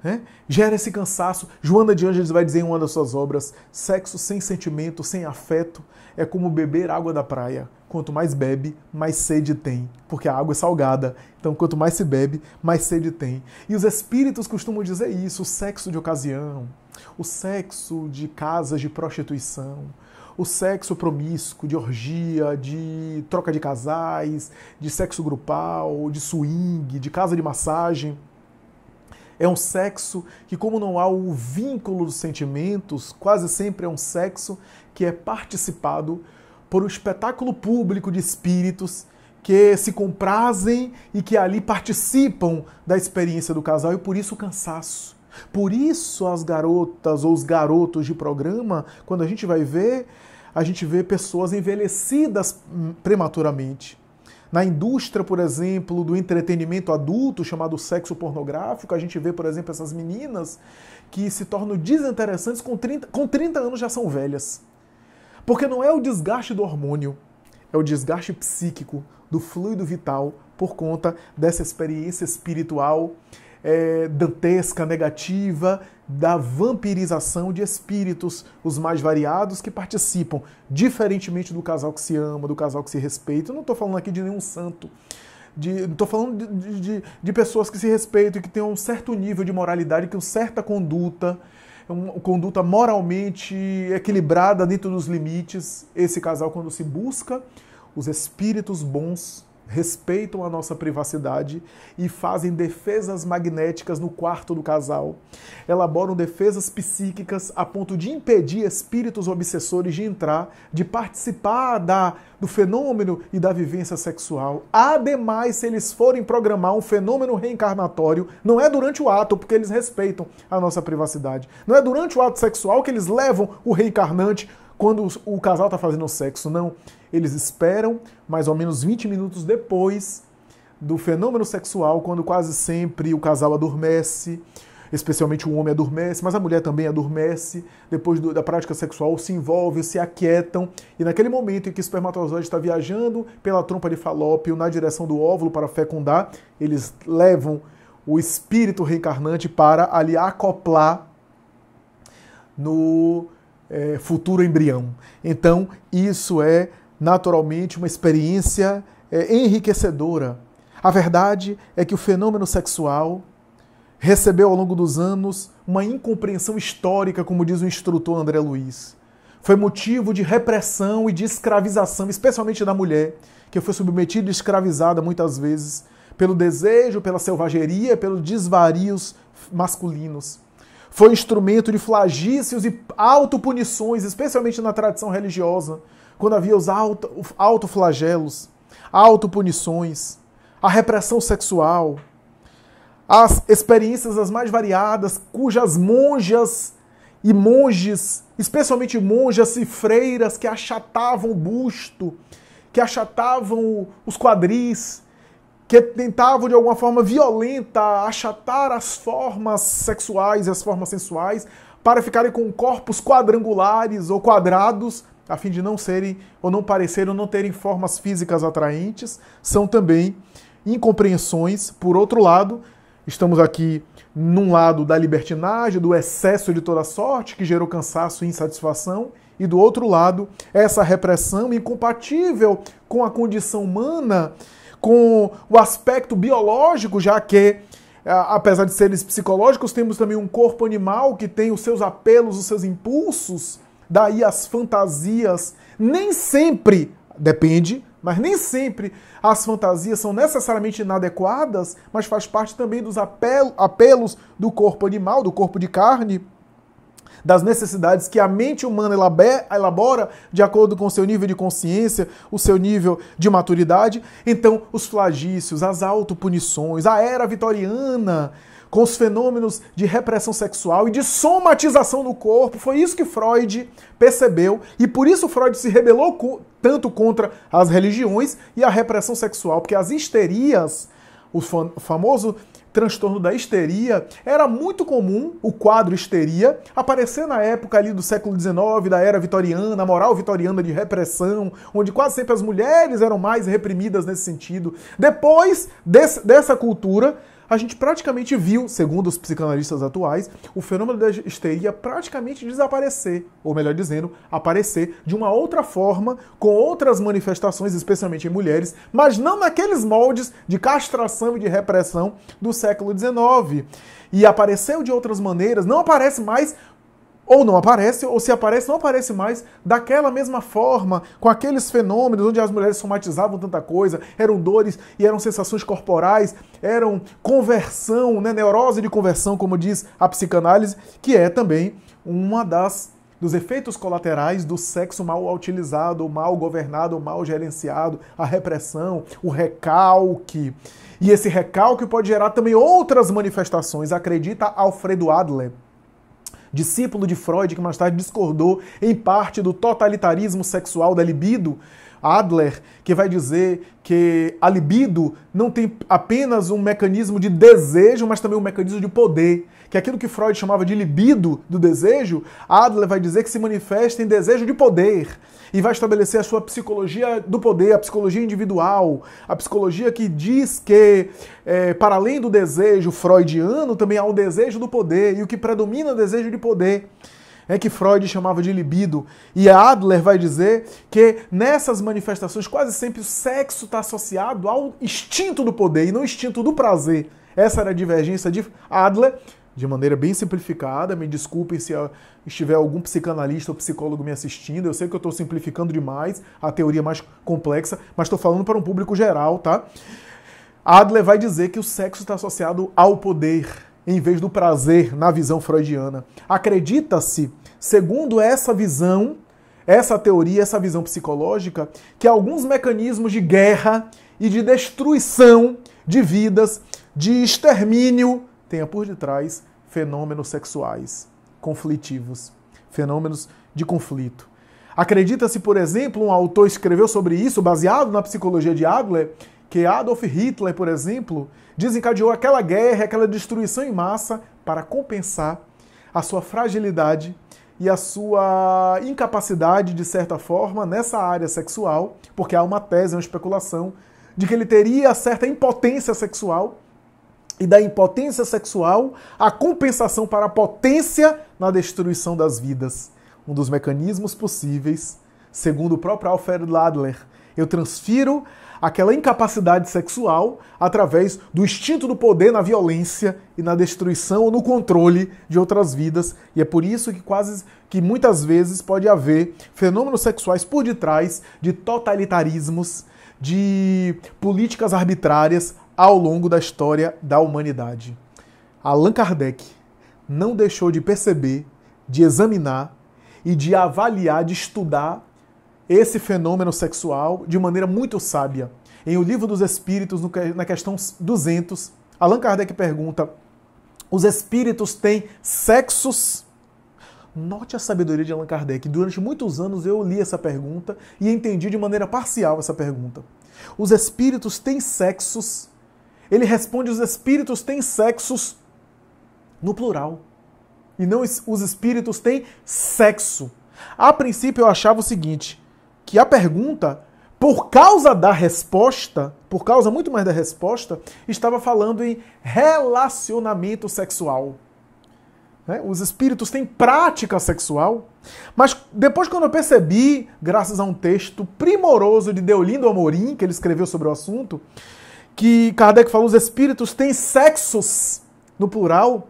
né? gera esse cansaço. Joana de Ângeles vai dizer em uma das suas obras: sexo sem sentimento, sem afeto, é como beber água da praia. Quanto mais bebe, mais sede tem, porque a água é salgada. Então, quanto mais se bebe, mais sede tem. E os espíritos costumam dizer isso: o sexo de ocasião, o sexo de casas de prostituição, o sexo promíscuo, de orgia, de troca de casais, de sexo grupal, de swing, de casa de massagem. É um sexo que, como não há o vínculo dos sentimentos, quase sempre é um sexo que é participado por um espetáculo público de espíritos que se comprazem e que ali participam da experiência do casal e por isso o cansaço por isso as garotas ou os garotos de programa, quando a gente vai ver, a gente vê pessoas envelhecidas hum, prematuramente. Na indústria, por exemplo, do entretenimento adulto, chamado sexo pornográfico, a gente vê, por exemplo, essas meninas que se tornam desinteressantes com 30, com 30 anos já são velhas. Porque não é o desgaste do hormônio, é o desgaste psíquico do fluido vital por conta dessa experiência espiritual é, dantesca, negativa, da vampirização de espíritos, os mais variados que participam, diferentemente do casal que se ama, do casal que se respeita. Eu não estou falando aqui de nenhum santo. Estou falando de, de, de, pessoas que se respeitam, e que têm um certo nível de moralidade, que uma certa conduta, uma conduta moralmente equilibrada dentro dos limites. Esse casal, quando se busca os espíritos bons, respeitam a nossa privacidade e fazem defesas magnéticas no quarto do casal, elaboram defesas psíquicas a ponto de impedir espíritos obsessores de entrar, de participar da, do fenômeno e da vivência sexual. Ademais, se eles forem programar um fenômeno reencarnatório, não é durante o ato, porque eles respeitam a nossa privacidade. Não é durante o ato sexual que eles levam o reencarnante quando o casal está fazendo sexo, não. Eles esperam mais ou menos 20 minutos depois do fenômeno sexual, quando quase sempre o casal adormece, especialmente o homem adormece, mas a mulher também adormece, depois do, da prática sexual se envolvem, se aquietam, e naquele momento em que o espermatozoide está viajando pela trompa de falópio na direção do óvulo para fecundar, eles levam o espírito reencarnante para ali acoplar no é, futuro embrião. Então, isso é naturalmente uma experiência é, enriquecedora. A verdade é que o fenômeno sexual recebeu ao longo dos anos uma incompreensão histórica, como diz o instrutor André Luiz. Foi motivo de repressão e de escravização, especialmente da mulher, que foi submetida e escravizada muitas vezes pelo desejo, pela selvageria, pelos desvarios masculinos foi instrumento de flagícios e autopunições, especialmente na tradição religiosa, quando havia os autoflagelos, autopunições, a repressão sexual, as experiências as mais variadas, cujas monjas e monges, especialmente monjas e freiras que achatavam o busto, que achatavam os quadris, que tentavam de alguma forma violenta achatar as formas sexuais e as formas sensuais para ficarem com corpos quadrangulares ou quadrados, a fim de não serem ou não parecerem ou não terem formas físicas atraentes, são também incompreensões. Por outro lado, estamos aqui num lado da libertinagem, do excesso de toda sorte que gerou cansaço e insatisfação, e do outro lado, essa repressão incompatível com a condição humana com o aspecto biológico, já que é, apesar de seres psicológicos, temos também um corpo animal que tem os seus apelos, os seus impulsos, daí as fantasias. Nem sempre, depende, mas nem sempre as fantasias são necessariamente inadequadas, mas faz parte também dos apelos do corpo animal, do corpo de carne das necessidades que a mente humana elabora de acordo com o seu nível de consciência, o seu nível de maturidade. Então, os flagícios, as autopunições, a era vitoriana, com os fenômenos de repressão sexual e de somatização no corpo. Foi isso que Freud percebeu e por isso Freud se rebelou co tanto contra as religiões e a repressão sexual, porque as histerias, o fam famoso transtorno da histeria, era muito comum o quadro histeria aparecer na época ali do século XIX, da era vitoriana, a moral vitoriana de repressão, onde quase sempre as mulheres eram mais reprimidas nesse sentido. Depois desse, dessa cultura, a gente praticamente viu, segundo os psicanalistas atuais, o fenômeno da histeria praticamente desaparecer, ou melhor dizendo, aparecer de uma outra forma, com outras manifestações, especialmente em mulheres, mas não naqueles moldes de castração e de repressão do século XIX. E apareceu de outras maneiras, não aparece mais ou não aparece, ou se aparece, não aparece mais daquela mesma forma, com aqueles fenômenos onde as mulheres somatizavam tanta coisa, eram dores e eram sensações corporais, eram conversão, né, neurose de conversão, como diz a psicanálise, que é também uma das dos efeitos colaterais do sexo mal utilizado, mal governado, mal gerenciado, a repressão, o recalque. E esse recalque pode gerar também outras manifestações, acredita Alfredo Adler discípulo de Freud, que mais tarde discordou em parte do totalitarismo sexual da libido, Adler, que vai dizer que a libido não tem apenas um mecanismo de desejo, mas também um mecanismo de poder que é aquilo que Freud chamava de libido do desejo, Adler vai dizer que se manifesta em desejo de poder e vai estabelecer a sua psicologia do poder, a psicologia individual, a psicologia que diz que, é, para além do desejo freudiano, também há o desejo do poder e o que predomina é o desejo de poder é que Freud chamava de libido. E Adler vai dizer que nessas manifestações quase sempre o sexo está associado ao instinto do poder e não instinto do prazer. Essa era a divergência de Adler de maneira bem simplificada. Me desculpem se ah, estiver algum psicanalista ou psicólogo me assistindo. Eu sei que eu estou simplificando demais a teoria mais complexa, mas estou falando para um público geral, tá? Adler vai dizer que o sexo está associado ao poder, em vez do prazer, na visão freudiana. Acredita-se, segundo essa visão, essa teoria, essa visão psicológica, que alguns mecanismos de guerra e de destruição de vidas, de extermínio, tenha por detrás fenômenos sexuais conflitivos, fenômenos de conflito. Acredita-se, por exemplo, um autor escreveu sobre isso, baseado na psicologia de Adler, que Adolf Hitler, por exemplo, desencadeou aquela guerra, aquela destruição em massa para compensar a sua fragilidade e a sua incapacidade, de certa forma, nessa área sexual, porque há uma tese, uma especulação, de que ele teria certa impotência sexual e da impotência sexual a compensação para a potência na destruição das vidas. Um dos mecanismos possíveis, segundo o próprio Alfred Adler. Eu transfiro aquela incapacidade sexual através do instinto do poder na violência e na destruição ou no controle de outras vidas. E é por isso que quase que muitas vezes pode haver fenômenos sexuais por detrás de totalitarismos, de políticas arbitrárias, ao longo da história da humanidade. Allan Kardec não deixou de perceber, de examinar e de avaliar, de estudar esse fenômeno sexual de maneira muito sábia. Em O Livro dos Espíritos, na questão 200, Allan Kardec pergunta: os espíritos têm sexos? Note a sabedoria de Allan Kardec. Durante muitos anos eu li essa pergunta e entendi de maneira parcial essa pergunta. Os espíritos têm sexos? Ele responde: os espíritos têm sexos no plural. E não os espíritos têm sexo. A princípio eu achava o seguinte: que a pergunta, por causa da resposta, por causa muito mais da resposta, estava falando em relacionamento sexual. Né? Os espíritos têm prática sexual. Mas depois, quando eu percebi, graças a um texto primoroso de Deolindo Amorim, que ele escreveu sobre o assunto, que Kardec falou, os espíritos têm sexos no plural,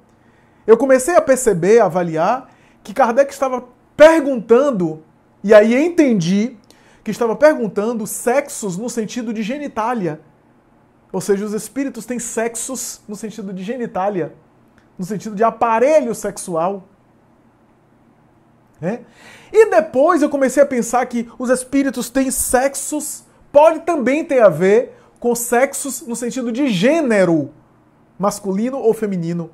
eu comecei a perceber, a avaliar, que Kardec estava perguntando, e aí entendi que estava perguntando sexos no sentido de genitália. Ou seja, os espíritos têm sexos no sentido de genitália, no sentido de aparelho sexual. É? E depois eu comecei a pensar que os espíritos têm sexos, pode também ter a ver com sexos no sentido de gênero, masculino ou feminino.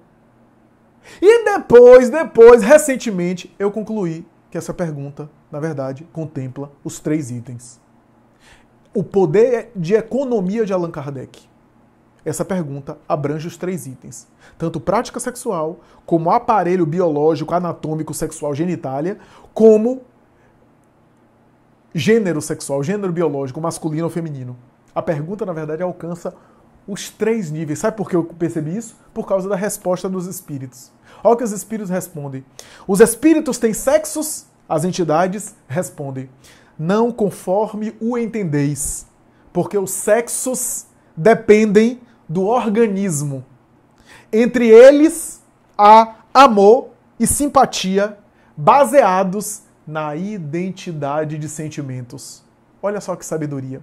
E depois, depois, recentemente, eu concluí que essa pergunta, na verdade, contempla os três itens. O poder de economia de Allan Kardec. Essa pergunta abrange os três itens: tanto prática sexual, como aparelho biológico, anatômico, sexual, genitália, como gênero sexual, gênero biológico, masculino ou feminino. A pergunta, na verdade, alcança os três níveis. Sabe por que eu percebi isso? Por causa da resposta dos espíritos. Olha o que os espíritos respondem. Os espíritos têm sexos? As entidades respondem. Não conforme o entendeis, porque os sexos dependem do organismo. Entre eles há amor e simpatia baseados na identidade de sentimentos. Olha só que sabedoria.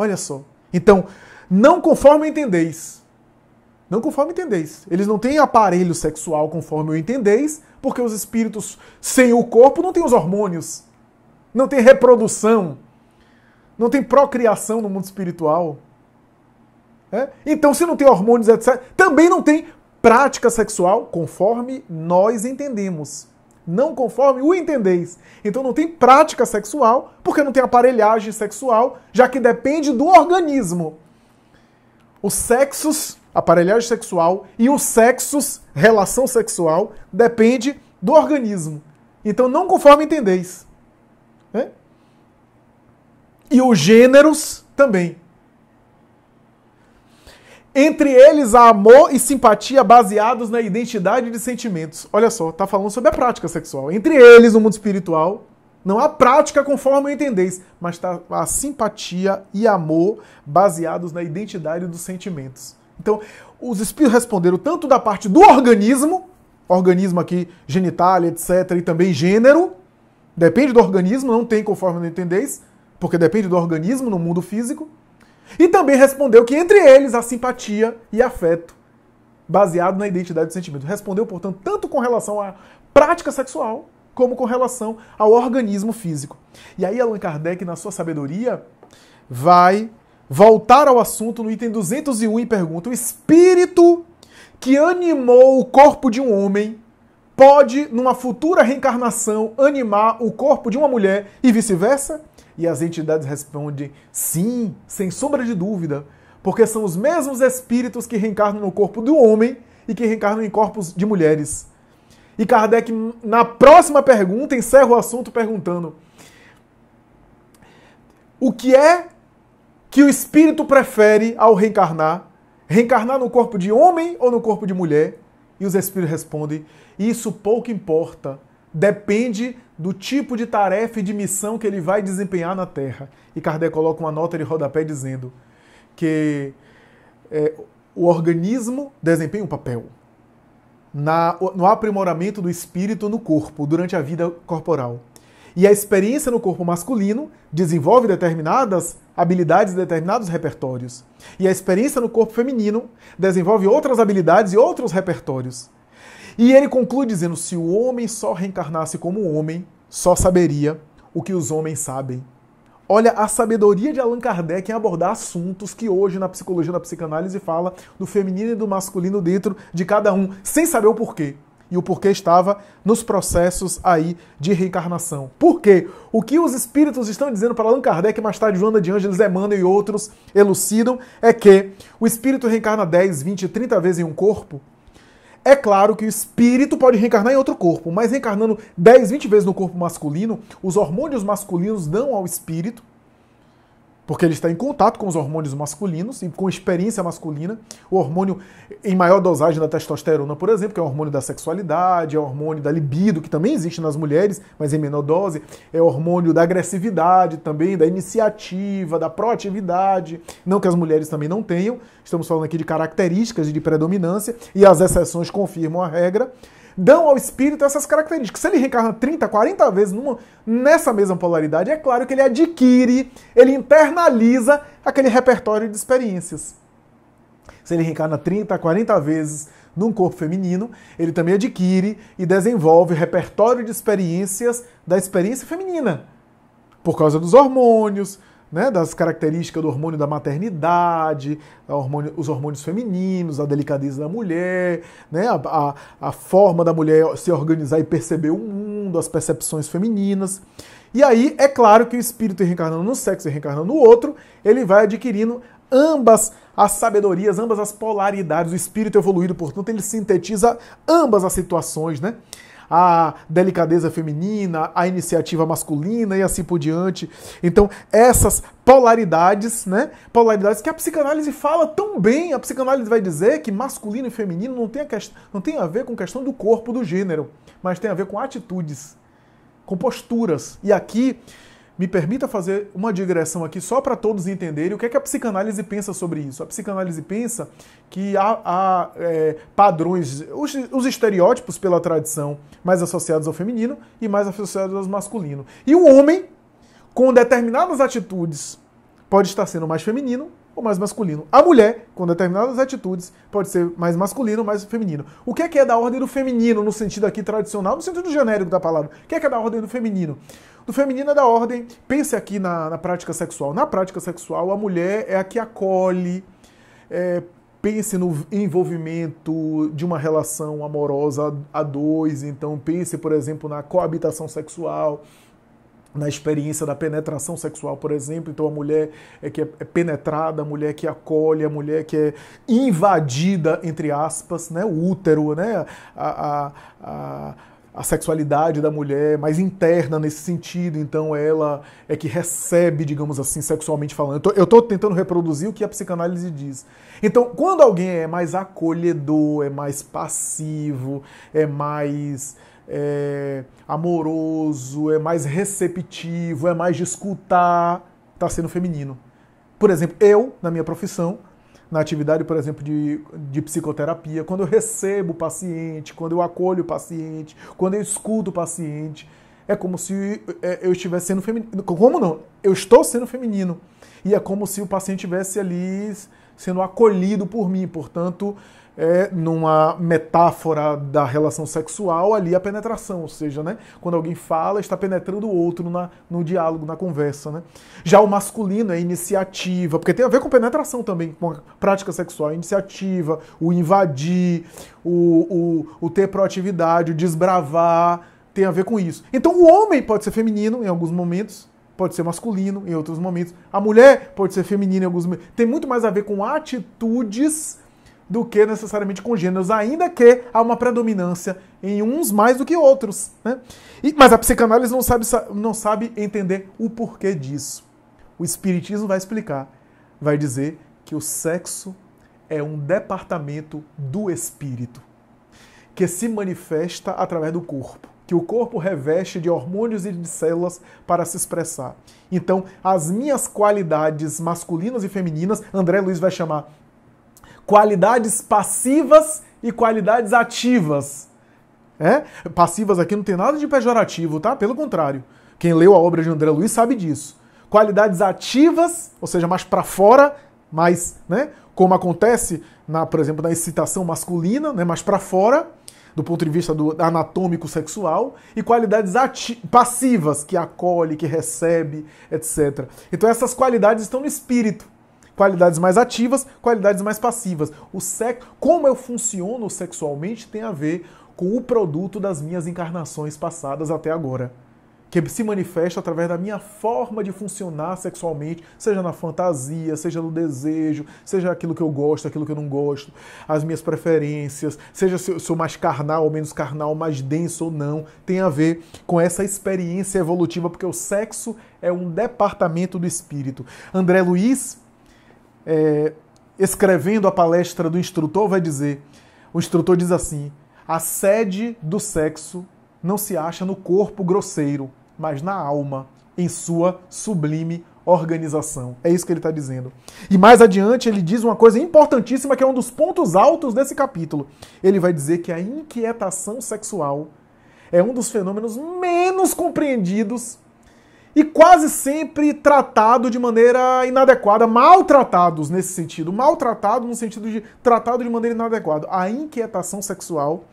Olha só. Então, não conforme entendeis. Não conforme entendeis. Eles não têm aparelho sexual conforme o entendeis, porque os espíritos sem o corpo não têm os hormônios. Não tem reprodução. Não tem procriação no mundo espiritual. É? Então, se não tem hormônios, etc., também não tem prática sexual conforme nós entendemos não conforme o entendeis. Então não tem prática sexual, porque não tem aparelhagem sexual, já que depende do organismo. Os sexos, aparelhagem sexual, e os sexos, relação sexual, depende do organismo. Então não conforme entendeis. Né? E os gêneros também. Entre eles, há amor e simpatia baseados na identidade de sentimentos. Olha só, tá falando sobre a prática sexual. Entre eles, no mundo espiritual, não há prática conforme entendeis, mas tá a simpatia e amor baseados na identidade dos sentimentos. Então, os espíritos responderam tanto da parte do organismo, organismo aqui, genitália, etc., e também gênero. Depende do organismo, não tem conforme entendeis, porque depende do organismo no mundo físico e também respondeu que entre eles há simpatia e afeto, baseado na identidade do sentimento. Respondeu, portanto, tanto com relação à prática sexual, como com relação ao organismo físico. E aí Allan Kardec, na sua sabedoria, vai voltar ao assunto no item 201 e pergunta: o espírito que animou o corpo de um homem pode, numa futura reencarnação, animar o corpo de uma mulher e vice-versa? E as entidades respondem sim, sem sombra de dúvida, porque são os mesmos espíritos que reencarnam no corpo do homem e que reencarnam em corpos de mulheres. E Kardec, na próxima pergunta, encerra o assunto perguntando: O que é que o espírito prefere ao reencarnar? Reencarnar no corpo de homem ou no corpo de mulher? E os espíritos respondem: Isso pouco importa depende do tipo de tarefa e de missão que ele vai desempenhar na Terra. E Kardec coloca uma nota de rodapé dizendo que é, o organismo desempenha um papel na, no aprimoramento do espírito no corpo, durante a vida corporal. E a experiência no corpo masculino desenvolve determinadas habilidades, determinados repertórios. E a experiência no corpo feminino desenvolve outras habilidades e outros repertórios. E ele conclui dizendo: se o homem só reencarnasse como homem, só saberia o que os homens sabem. Olha a sabedoria de Allan Kardec em abordar assuntos que hoje na psicologia na psicanálise fala do feminino e do masculino dentro de cada um, sem saber o porquê. E o porquê estava nos processos aí de reencarnação. Por quê? O que os espíritos estão dizendo para Allan Kardec, mais tarde Joana de Ângeles, Emmanuel e outros elucidam, é que o espírito reencarna 10, 20, 30 vezes em um corpo, é claro que o espírito pode reencarnar em outro corpo, mas reencarnando 10, 20 vezes no corpo masculino, os hormônios masculinos dão ao espírito porque ele está em contato com os hormônios masculinos e com experiência masculina. O hormônio em maior dosagem da testosterona, por exemplo, que é o hormônio da sexualidade, é o hormônio da libido, que também existe nas mulheres, mas em menor dose, é o hormônio da agressividade também, da iniciativa, da proatividade. Não que as mulheres também não tenham, estamos falando aqui de características e de predominância e as exceções confirmam a regra dão ao espírito essas características. Se ele reencarna 30, 40 vezes numa, nessa mesma polaridade, é claro que ele adquire, ele internaliza aquele repertório de experiências. Se ele reencarna 30, 40 vezes num corpo feminino, ele também adquire e desenvolve o repertório de experiências da experiência feminina. Por causa dos hormônios, né, das características do hormônio da maternidade, hormônio, os hormônios femininos, a delicadeza da mulher, né, a, a, a forma da mulher se organizar e perceber o mundo, as percepções femininas. E aí, é claro que o espírito reencarnando no sexo e reencarnando no outro, ele vai adquirindo ambas as sabedorias, ambas as polaridades. O espírito evoluído, portanto, ele sintetiza ambas as situações, né? a delicadeza feminina, a iniciativa masculina e assim por diante. Então, essas polaridades, né? Polaridades que a psicanálise fala tão bem. A psicanálise vai dizer que masculino e feminino não tem a, quest... não tem a ver com questão do corpo, do gênero, mas tem a ver com atitudes, com posturas. E aqui me permita fazer uma digressão aqui só para todos entenderem o que, é que a psicanálise pensa sobre isso. A psicanálise pensa que há, há é, padrões, os, os, estereótipos pela tradição mais associados ao feminino e mais associados ao masculino. E o homem, com determinadas atitudes, pode estar sendo mais feminino ou mais masculino. A mulher, com determinadas atitudes, pode ser mais masculino ou mais feminino. O que é que é da ordem do feminino, no sentido aqui tradicional, no sentido genérico da palavra? O que é que é da ordem do feminino? Do feminino é da ordem, pense aqui na, na prática sexual. Na prática sexual, a mulher é a que acolhe, é, pense no envolvimento de uma relação amorosa a dois, então pense, por exemplo, na coabitação sexual na experiência da penetração sexual, por exemplo, então a mulher é que é, é penetrada, a mulher que acolhe, a mulher que é invadida, entre aspas, né, o útero, né, a, a, a a sexualidade da mulher é mais interna nesse sentido, então ela é que recebe, digamos assim, sexualmente falando. Eu estou tentando reproduzir o que a psicanálise diz. Então, quando alguém é mais acolhedor, é mais passivo, é mais é amoroso, é mais receptivo, é mais de escutar, está sendo feminino. Por exemplo, eu, na minha profissão, na atividade, por exemplo, de, de psicoterapia, quando eu recebo o paciente, quando eu acolho o paciente, quando eu escuto o paciente, é como se é, eu estivesse sendo feminino. Como não? Eu estou sendo feminino. E é como se o paciente estivesse ali sendo acolhido por mim. Portanto, é, numa metáfora da relação sexual, ali a penetração, ou seja, né, quando alguém fala, está penetrando o outro na, no diálogo, na conversa. Né? Já o masculino é iniciativa, porque tem a ver com penetração também, com a prática sexual, a é iniciativa, o invadir, o, o, o ter proatividade, o desbravar, tem a ver com isso. Então o homem pode ser feminino em alguns momentos, pode ser masculino em outros momentos, a mulher pode ser feminina em alguns momentos. Tem muito mais a ver com atitudes do que necessariamente gêneros, ainda que há uma predominância em uns mais do que outros. Né? E, mas a psicanálise não sabe, não sabe entender o porquê disso. O Espiritismo vai explicar, vai dizer que o sexo é um departamento do espírito que se manifesta através do corpo, que o corpo reveste de hormônios e de células para se expressar. Então, as minhas qualidades masculinas e femininas, André Luiz vai chamar qualidades passivas e qualidades ativas. É? Passivas aqui não tem nada de pejorativo, tá? Pelo contrário. Quem leu a obra de André Luiz sabe disso. Qualidades ativas, ou seja, mais para fora, mais, né? Como acontece, na, por exemplo, na excitação masculina, né? Mais para fora, do ponto de vista do anatômico sexual, e qualidades passivas, que acolhe, que recebe, etc. Então essas qualidades estão no espírito qualidades mais ativas, qualidades mais passivas. O sexo, como eu funciono sexualmente tem a ver com o produto das minhas encarnações passadas até agora, que se manifesta através da minha forma de funcionar sexualmente, seja na fantasia, seja no desejo, seja aquilo que eu gosto, aquilo que eu não gosto, as minhas preferências, seja se eu sou mais carnal ou menos carnal, mais denso ou não, tem a ver com essa experiência evolutiva, porque o sexo é um departamento do espírito. André Luiz é, escrevendo a palestra do instrutor, vai dizer: o instrutor diz assim, a sede do sexo não se acha no corpo grosseiro, mas na alma, em sua sublime organização. É isso que ele está dizendo. E mais adiante ele diz uma coisa importantíssima que é um dos pontos altos desse capítulo. Ele vai dizer que a inquietação sexual é um dos fenômenos menos compreendidos e quase sempre tratado de maneira inadequada, maltratados nesse sentido, maltratado no sentido de tratado de maneira inadequada. A inquietação sexual,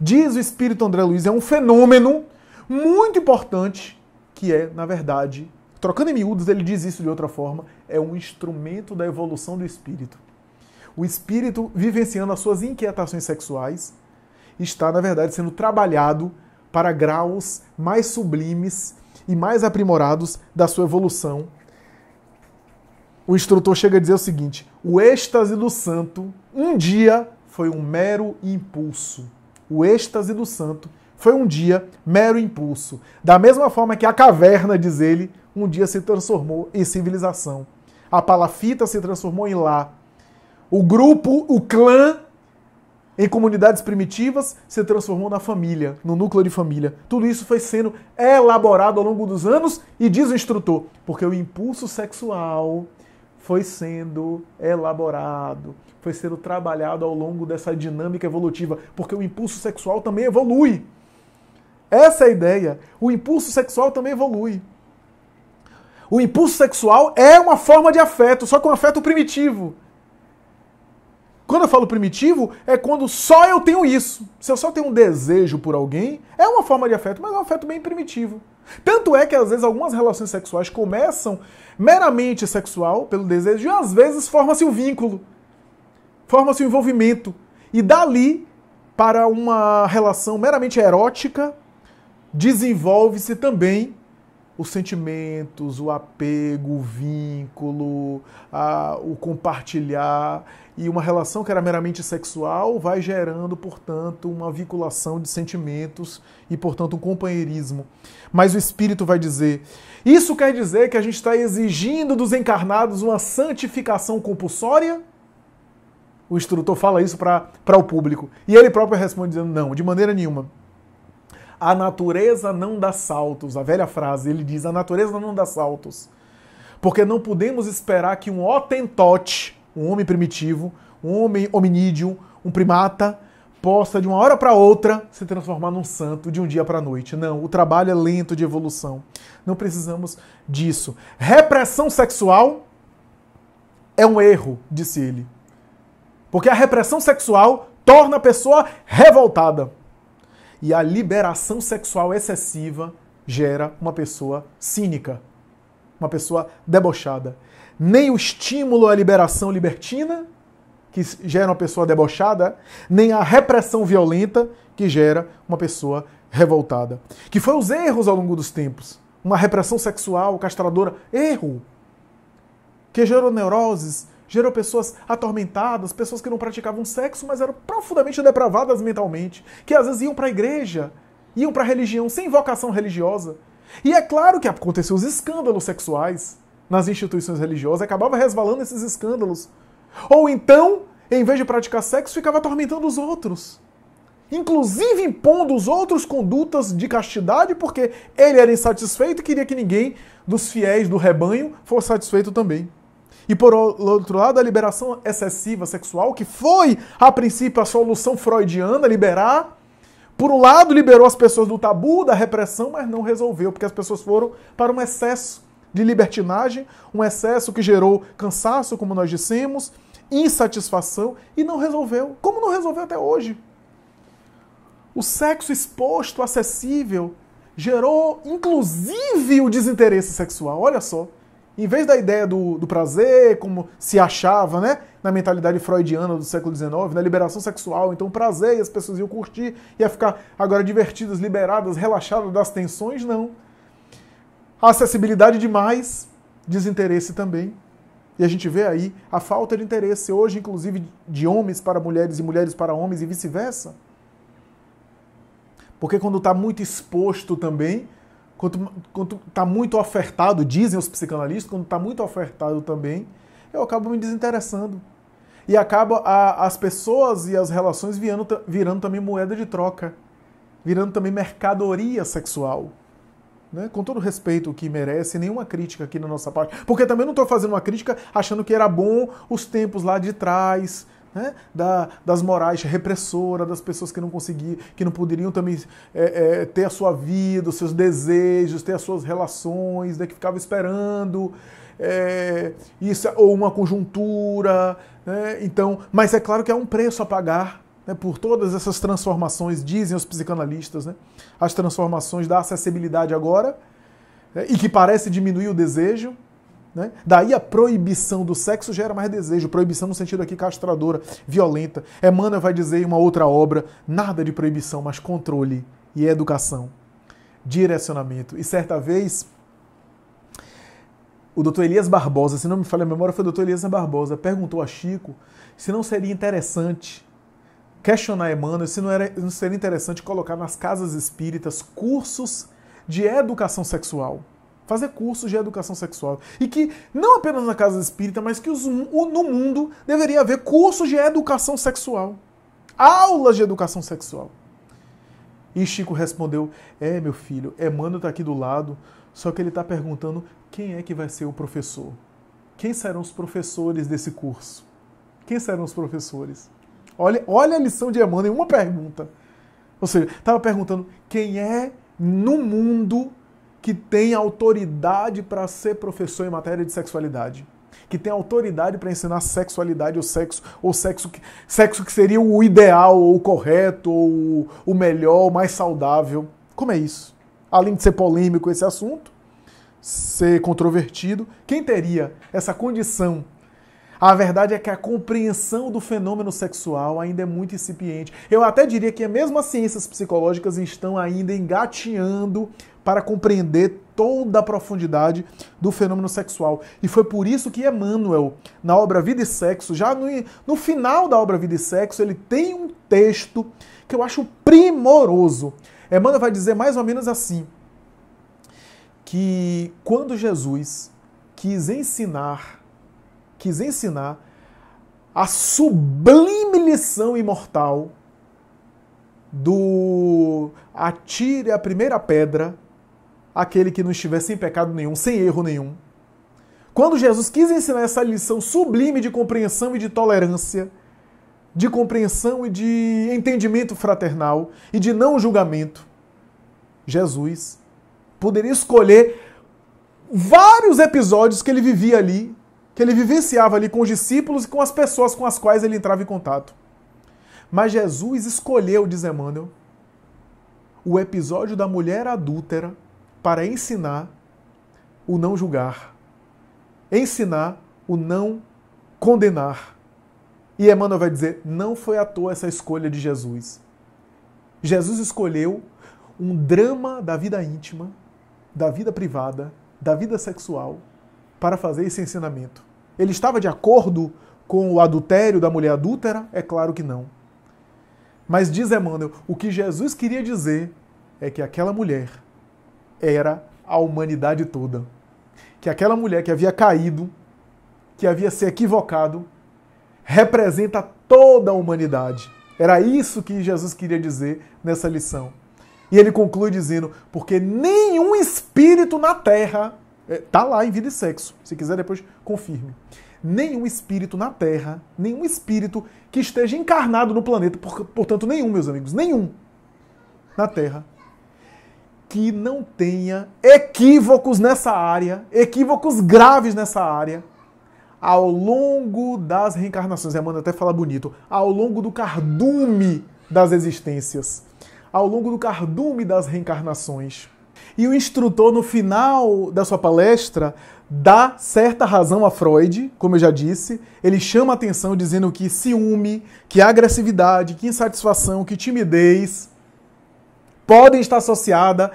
diz o espírito André Luiz, é um fenômeno muito importante que é, na verdade, trocando em miúdos, ele diz isso de outra forma, é um instrumento da evolução do espírito. O espírito vivenciando as suas inquietações sexuais está, na verdade, sendo trabalhado para graus mais sublimes e mais aprimorados da sua evolução. O instrutor chega a dizer o seguinte: o êxtase do santo um dia foi um mero impulso. O êxtase do santo foi um dia mero impulso. Da mesma forma que a caverna, diz ele, um dia se transformou em civilização. A palafita se transformou em lá. O grupo, o clã em comunidades primitivas, se transformou na família, no núcleo de família. Tudo isso foi sendo elaborado ao longo dos anos e diz o instrutor, porque o impulso sexual foi sendo elaborado, foi sendo trabalhado ao longo dessa dinâmica evolutiva, porque o impulso sexual também evolui. Essa é a ideia. O impulso sexual também evolui. O impulso sexual é uma forma de afeto, só que um afeto primitivo. Quando eu falo primitivo, é quando só eu tenho isso. Se eu só tenho um desejo por alguém, é uma forma de afeto, mas é um afeto bem primitivo. Tanto é que às vezes algumas relações sexuais começam meramente sexual, pelo desejo, e às vezes forma-se um vínculo, forma-se um envolvimento. E dali, para uma relação meramente erótica, desenvolve-se também os sentimentos, o apego, o vínculo, a, o compartilhar. E uma relação que era meramente sexual vai gerando, portanto, uma vinculação de sentimentos e, portanto, um companheirismo. Mas o Espírito vai dizer: isso quer dizer que a gente está exigindo dos encarnados uma santificação compulsória? O instrutor fala isso para o público. E ele próprio responde dizendo: não, de maneira nenhuma. A natureza não dá saltos. A velha frase, ele diz: a natureza não dá saltos. Porque não podemos esperar que um hotentote, um homem primitivo, um homem hominídeo, um primata, possa de uma hora para outra se transformar num santo de um dia para a noite. Não, o trabalho é lento de evolução. Não precisamos disso. Repressão sexual é um erro, disse ele. Porque a repressão sexual torna a pessoa revoltada. E a liberação sexual excessiva gera uma pessoa cínica, uma pessoa debochada. Nem o estímulo à liberação libertina, que gera uma pessoa debochada, nem a repressão violenta, que gera uma pessoa revoltada. Que foram os erros ao longo dos tempos. Uma repressão sexual castradora, erro, que gerou neuroses, gerou pessoas atormentadas, pessoas que não praticavam sexo, mas eram profundamente depravadas mentalmente, que às vezes iam para a igreja, iam para a religião sem vocação religiosa. E é claro que aconteceu os escândalos sexuais nas instituições religiosas, acabava resvalando esses escândalos. Ou então, em vez de praticar sexo, ficava atormentando os outros. Inclusive impondo os outros condutas de castidade, porque ele era insatisfeito e queria que ninguém dos fiéis do rebanho fosse satisfeito também. E por outro lado, a liberação excessiva sexual, que foi a princípio a solução freudiana, liberar. Por um lado, liberou as pessoas do tabu, da repressão, mas não resolveu, porque as pessoas foram para um excesso de libertinagem, um excesso que gerou cansaço, como nós dissemos, insatisfação e não resolveu. Como não resolveu até hoje? O sexo exposto, acessível, gerou inclusive o desinteresse sexual. Olha só em vez da ideia do, do prazer, como se achava, né? Na mentalidade freudiana do século XIX, na liberação sexual, então prazer e as pessoas iam curtir, ia ficar agora divertidas, liberadas, relaxadas das tensões, não. Acessibilidade demais, desinteresse também. E a gente vê aí a falta de interesse hoje, inclusive, de homens para mulheres e mulheres para homens e vice-versa. Porque quando está muito exposto também, Quanto, quanto tá muito ofertado, dizem os psicanalistas, quando está muito ofertado também, eu acabo me desinteressando. E acaba a, as pessoas e as relações virando, virando também moeda de troca, virando também mercadoria sexual. Né? com todo o respeito que merece, nenhuma crítica aqui na nossa parte. Porque também não estou fazendo uma crítica achando que era bom os tempos lá de trás, né? Da, das morais repressoras, das pessoas que não conseguiam, que não poderiam também é, é, ter a sua vida, os seus desejos, ter as suas relações, né? que ficava esperando é, isso é, ou uma conjuntura, né? então, mas é claro que há é um preço a pagar né? por todas essas transformações, dizem os psicanalistas, né? as transformações da acessibilidade agora né? e que parece diminuir o desejo, né? Daí a proibição do sexo gera mais desejo, proibição no sentido aqui castradora, violenta. Emmanuel vai dizer em uma outra obra: nada de proibição, mas controle e educação, direcionamento. E certa vez, o doutor Elias Barbosa, se não me falha a memória, foi o doutor Elias Barbosa, perguntou a Chico se não seria interessante questionar Emmanuel, se não, era, não seria interessante colocar nas casas espíritas cursos de educação sexual fazer cursos de educação sexual. E que não apenas na casa espírita, mas que os, no mundo deveria haver cursos de educação sexual. Aulas de educação sexual. E Chico respondeu: É, meu filho, Emmanuel é, está aqui do lado, só que ele está perguntando quem é que vai ser o professor. Quem serão os professores desse curso? Quem serão os professores? Olha, olha a lição de Emmanuel uma pergunta. Ou seja, estava perguntando quem é no mundo que tem autoridade para ser professor em matéria de sexualidade, que tem autoridade para ensinar sexualidade ou sexo, ou sexo que, sexo que seria o ideal, ou o correto, ou o melhor, ou mais saudável. Como é isso? Além de ser polêmico esse assunto, ser controvertido, quem teria essa condição a verdade é que a compreensão do fenômeno sexual ainda é muito incipiente. Eu até diria que é mesmo as ciências psicológicas estão ainda engateando para compreender toda a profundidade do fenômeno sexual. E foi por isso que Emmanuel, na obra Vida e Sexo, já no, no final da obra Vida e Sexo, ele tem um texto que eu acho primoroso. Emmanuel vai dizer mais ou menos assim: que quando Jesus quis ensinar, quis ensinar a sublime lição imortal do atire a primeira pedra aquele que não estiver sem pecado nenhum, sem erro nenhum. Quando Jesus quis ensinar essa lição sublime de compreensão e de tolerância, de compreensão e de entendimento fraternal e de não julgamento, Jesus poderia escolher vários episódios que ele vivia ali, que ele vivenciava ali com os discípulos e com as pessoas com as quais ele entrava em contato. Mas Jesus escolheu, diz Emmanuel, o episódio da mulher adúltera para ensinar o não julgar, ensinar o não condenar. E Emmanuel vai dizer: não foi à toa essa escolha de Jesus. Jesus escolheu um drama da vida íntima, da vida privada, da vida sexual, para fazer esse ensinamento. Ele estava de acordo com o adultério da mulher adúltera? É claro que não. Mas diz Emmanuel, o que Jesus queria dizer é que aquela mulher era a humanidade toda. Que aquela mulher que havia caído, que havia se equivocado, representa toda a humanidade. Era isso que Jesus queria dizer nessa lição. E ele conclui dizendo: porque nenhum espírito na terra. Está é, lá em vida e sexo. Se quiser, depois confirme. Nenhum espírito na terra, nenhum espírito que esteja encarnado no planeta, portanto, nenhum, meus amigos, nenhum na terra que não tenha equívocos nessa área, equívocos graves nessa área, ao longo das reencarnações. Emmanuel até fala bonito. Ao longo do cardume das existências. Ao longo do cardume das reencarnações. E o instrutor, no final da sua palestra, dá certa razão a Freud, como eu já disse. Ele chama atenção dizendo que ciúme, que agressividade, que insatisfação, que timidez podem estar associada,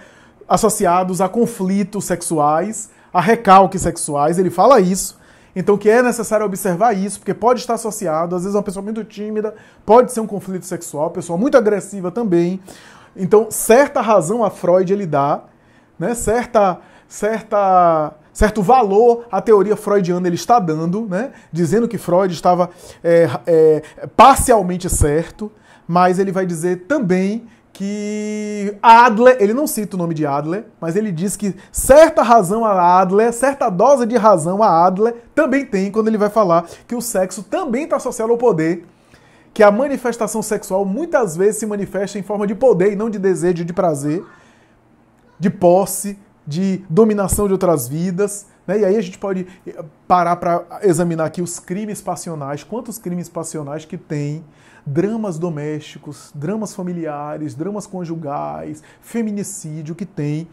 associados a conflitos sexuais, a recalques sexuais, ele fala isso. Então que é necessário observar isso, porque pode estar associado, às vezes uma pessoa muito tímida, pode ser um conflito sexual, pessoa muito agressiva também. Então, certa razão a Freud ele dá, né? Certa certa certo valor a teoria freudiana ele está dando, né? dizendo que Freud estava é, é, parcialmente certo, mas ele vai dizer também que Adler, ele não cita o nome de Adler, mas ele diz que certa razão a Adler, certa dose de razão a Adler também tem quando ele vai falar que o sexo também está associado ao poder, que a manifestação sexual muitas vezes se manifesta em forma de poder e não de desejo, de prazer, de posse, de dominação de outras vidas. Né? E aí a gente pode eh, parar para examinar aqui os crimes passionais, quantos crimes passionais que tem, dramas domésticos, dramas familiares, dramas conjugais, feminicídio que tem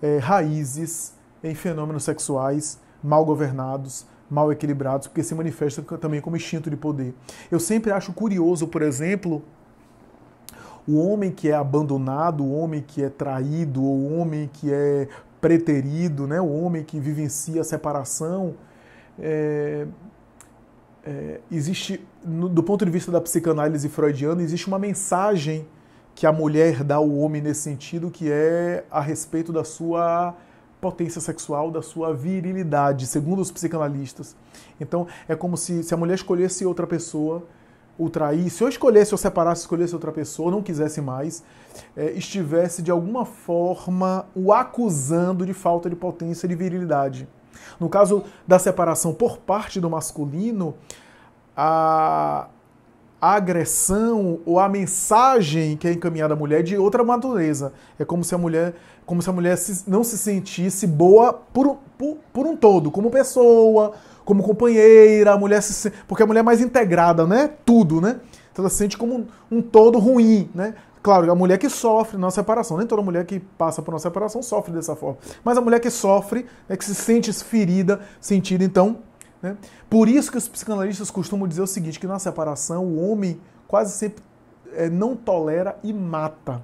é, raízes em fenômenos sexuais mal governados, mal equilibrados, porque se manifesta também como instinto de poder. Eu sempre acho curioso, por exemplo, o homem que é abandonado, o homem que é traído, o homem que é preterido, né? o homem que vivencia a separação. É, é, existe, no, do ponto de vista da psicanálise freudiana, existe uma mensagem que a mulher dá ao homem nesse sentido, que é a respeito da sua potência sexual, da sua virilidade, segundo os psicanalistas. Então, é como se, se a mulher escolhesse outra pessoa, o trair, se eu escolhesse, se eu separasse, escolhesse outra pessoa, não quisesse mais, é, estivesse de alguma forma o acusando de falta de potência e de virilidade. No caso da separação por parte do masculino, a, a agressão ou a mensagem que é encaminhada à mulher é de outra natureza. É como se a mulher como se a mulher não se sentisse boa por, por, por um todo, como pessoa, como companheira, a mulher se porque a mulher é mais integrada, né? Tudo, né? Então ela se sente como um, um todo ruim, né? Claro, a mulher que sofre na separação, nem toda mulher que passa por uma separação sofre dessa forma, mas a mulher que sofre, é que se sente ferida, sentida, então. Né? Por isso que os psicanalistas costumam dizer o seguinte: que na separação o homem quase sempre é, não tolera e mata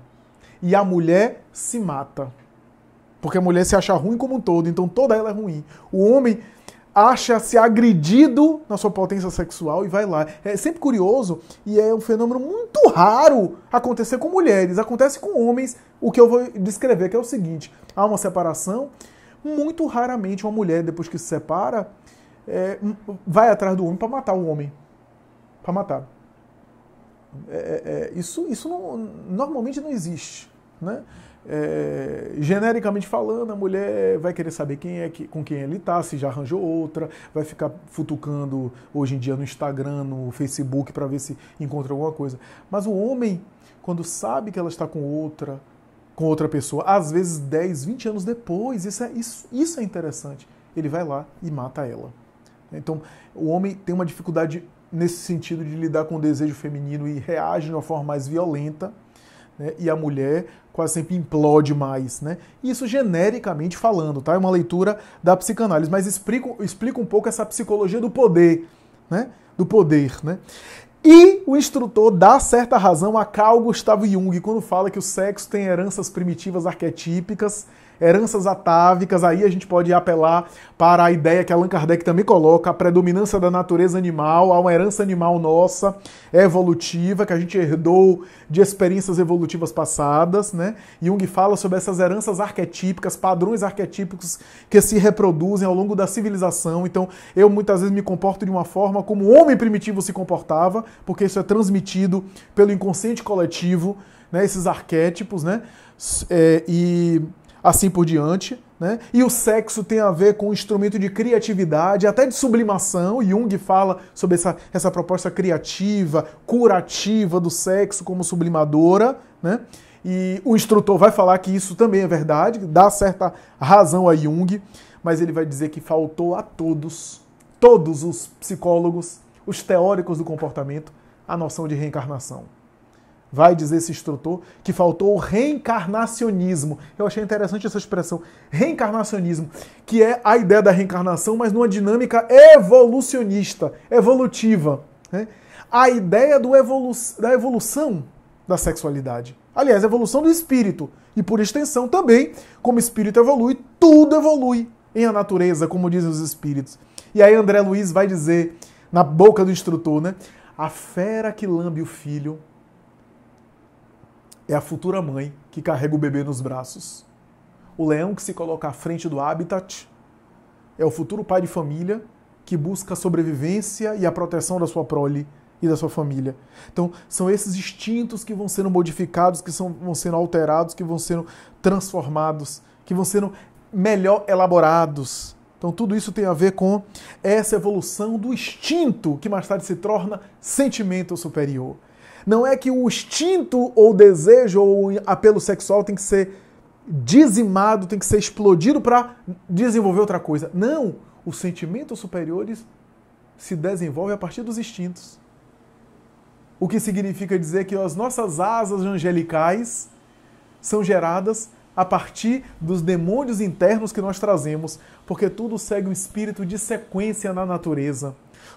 e a mulher se mata. Porque a mulher se acha ruim como um todo, então toda ela é ruim. O homem acha-se agredido na sua potência sexual e vai lá. É sempre curioso e é um fenômeno muito raro acontecer com mulheres. Acontece com homens, o que eu vou descrever, que é o seguinte: há uma separação, muito raramente uma mulher, depois que se separa, é, vai atrás do homem para matar o homem. Para matar. É, é, é, isso isso não, normalmente não existe. Né? É, genericamente falando, a mulher vai querer saber quem é, que, com quem ele está, se já arranjou outra, vai ficar futucando hoje em dia no Instagram, no Facebook para ver se encontra alguma coisa. Mas o homem, quando sabe que ela está com outra, com outra pessoa, às vezes 10, 20 anos depois, isso é, isso, isso é interessante. Ele vai lá e mata ela. Então, o homem tem uma dificuldade nesse sentido de lidar com o desejo feminino e reage de uma forma mais violenta, né? e a mulher quase sempre implode mais. Né? Isso genericamente falando, tá? É uma leitura da psicanálise, mas explica, explico um pouco essa psicologia do poder, né? Do poder, né? E o instrutor dá certa razão a Carl Gustav Jung quando fala que o sexo tem heranças primitivas arquetípicas heranças atávicas, aí a gente pode apelar para a ideia que Allan Kardec também coloca, a predominância da natureza animal, a uma herança animal nossa, evolutiva, que a gente herdou de experiências evolutivas passadas, né? Jung fala sobre essas heranças arquetípicas, padrões arquetípicos que se reproduzem ao longo da civilização. Então, eu muitas vezes me comporto de uma forma como o homem primitivo se comportava, porque isso é transmitido pelo inconsciente coletivo, né? Esses arquétipos, né? É, e assim por diante. Né? E o sexo tem a ver com um instrumento de criatividade, até de sublimação. Jung fala sobre essa, essa proposta criativa, curativa do sexo como sublimadora. Né? E o instrutor vai falar que isso também é verdade, dá certa razão a Jung, mas ele vai dizer que faltou a todos, todos os psicólogos, os teóricos do comportamento, a noção de reencarnação. Vai dizer esse instrutor que faltou o reencarnacionismo. Eu achei interessante essa expressão, reencarnacionismo, que é a ideia da reencarnação, mas numa dinâmica evolucionista, evolutiva. Né? A ideia evolu da evolução da sexualidade. Aliás, a evolução do espírito. E por extensão também, como o espírito evolui, tudo evolui em a natureza, como dizem os espíritos. E aí André Luiz vai dizer, na boca do instrutor, né? A fera que lambe o filho é a futura mãe que carrega o bebê nos braços. O leão que se coloca à frente do habitat é o futuro pai de família que busca a sobrevivência e a proteção da sua prole e da sua família. Então, são esses instintos que vão sendo modificados, que são, vão sendo alterados, que vão sendo transformados, que vão sendo melhor elaborados. Então, tudo isso tem a ver com essa evolução do instinto que mais tarde se torna sentimento superior. Não é que o instinto ou desejo ou apelo sexual tem que ser dizimado, tem que ser explodido para desenvolver outra coisa. Não! Os sentimentos superiores se desenvolvem a partir dos instintos. O que significa dizer que as nossas asas angelicais são geradas a partir dos demônios internos que nós trazemos, porque tudo segue um espírito de sequência na natureza.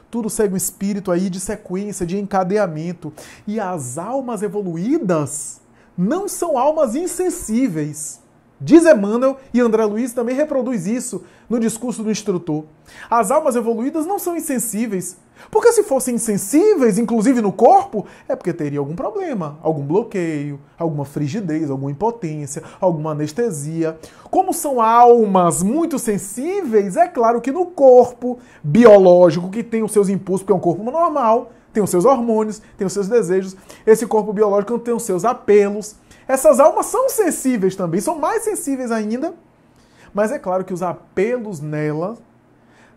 Tudo segue um espírito aí de sequência, de encadeamento. E as almas evoluídas não são almas insensíveis. Diz Emmanuel e André Luiz também reproduz isso no discurso do instrutor. As almas evoluídas não são insensíveis, porque se fossem insensíveis, inclusive no corpo, é porque teria algum problema, algum bloqueio, alguma frigidez, alguma impotência, alguma anestesia. Como são almas muito sensíveis, é claro que no corpo biológico, que tem os seus impulsos, porque é um corpo normal, tem os seus hormônios, tem os seus desejos, esse corpo biológico tem os seus apelos. Essas almas são sensíveis também, são mais sensíveis ainda, mas é claro que os apelos nelas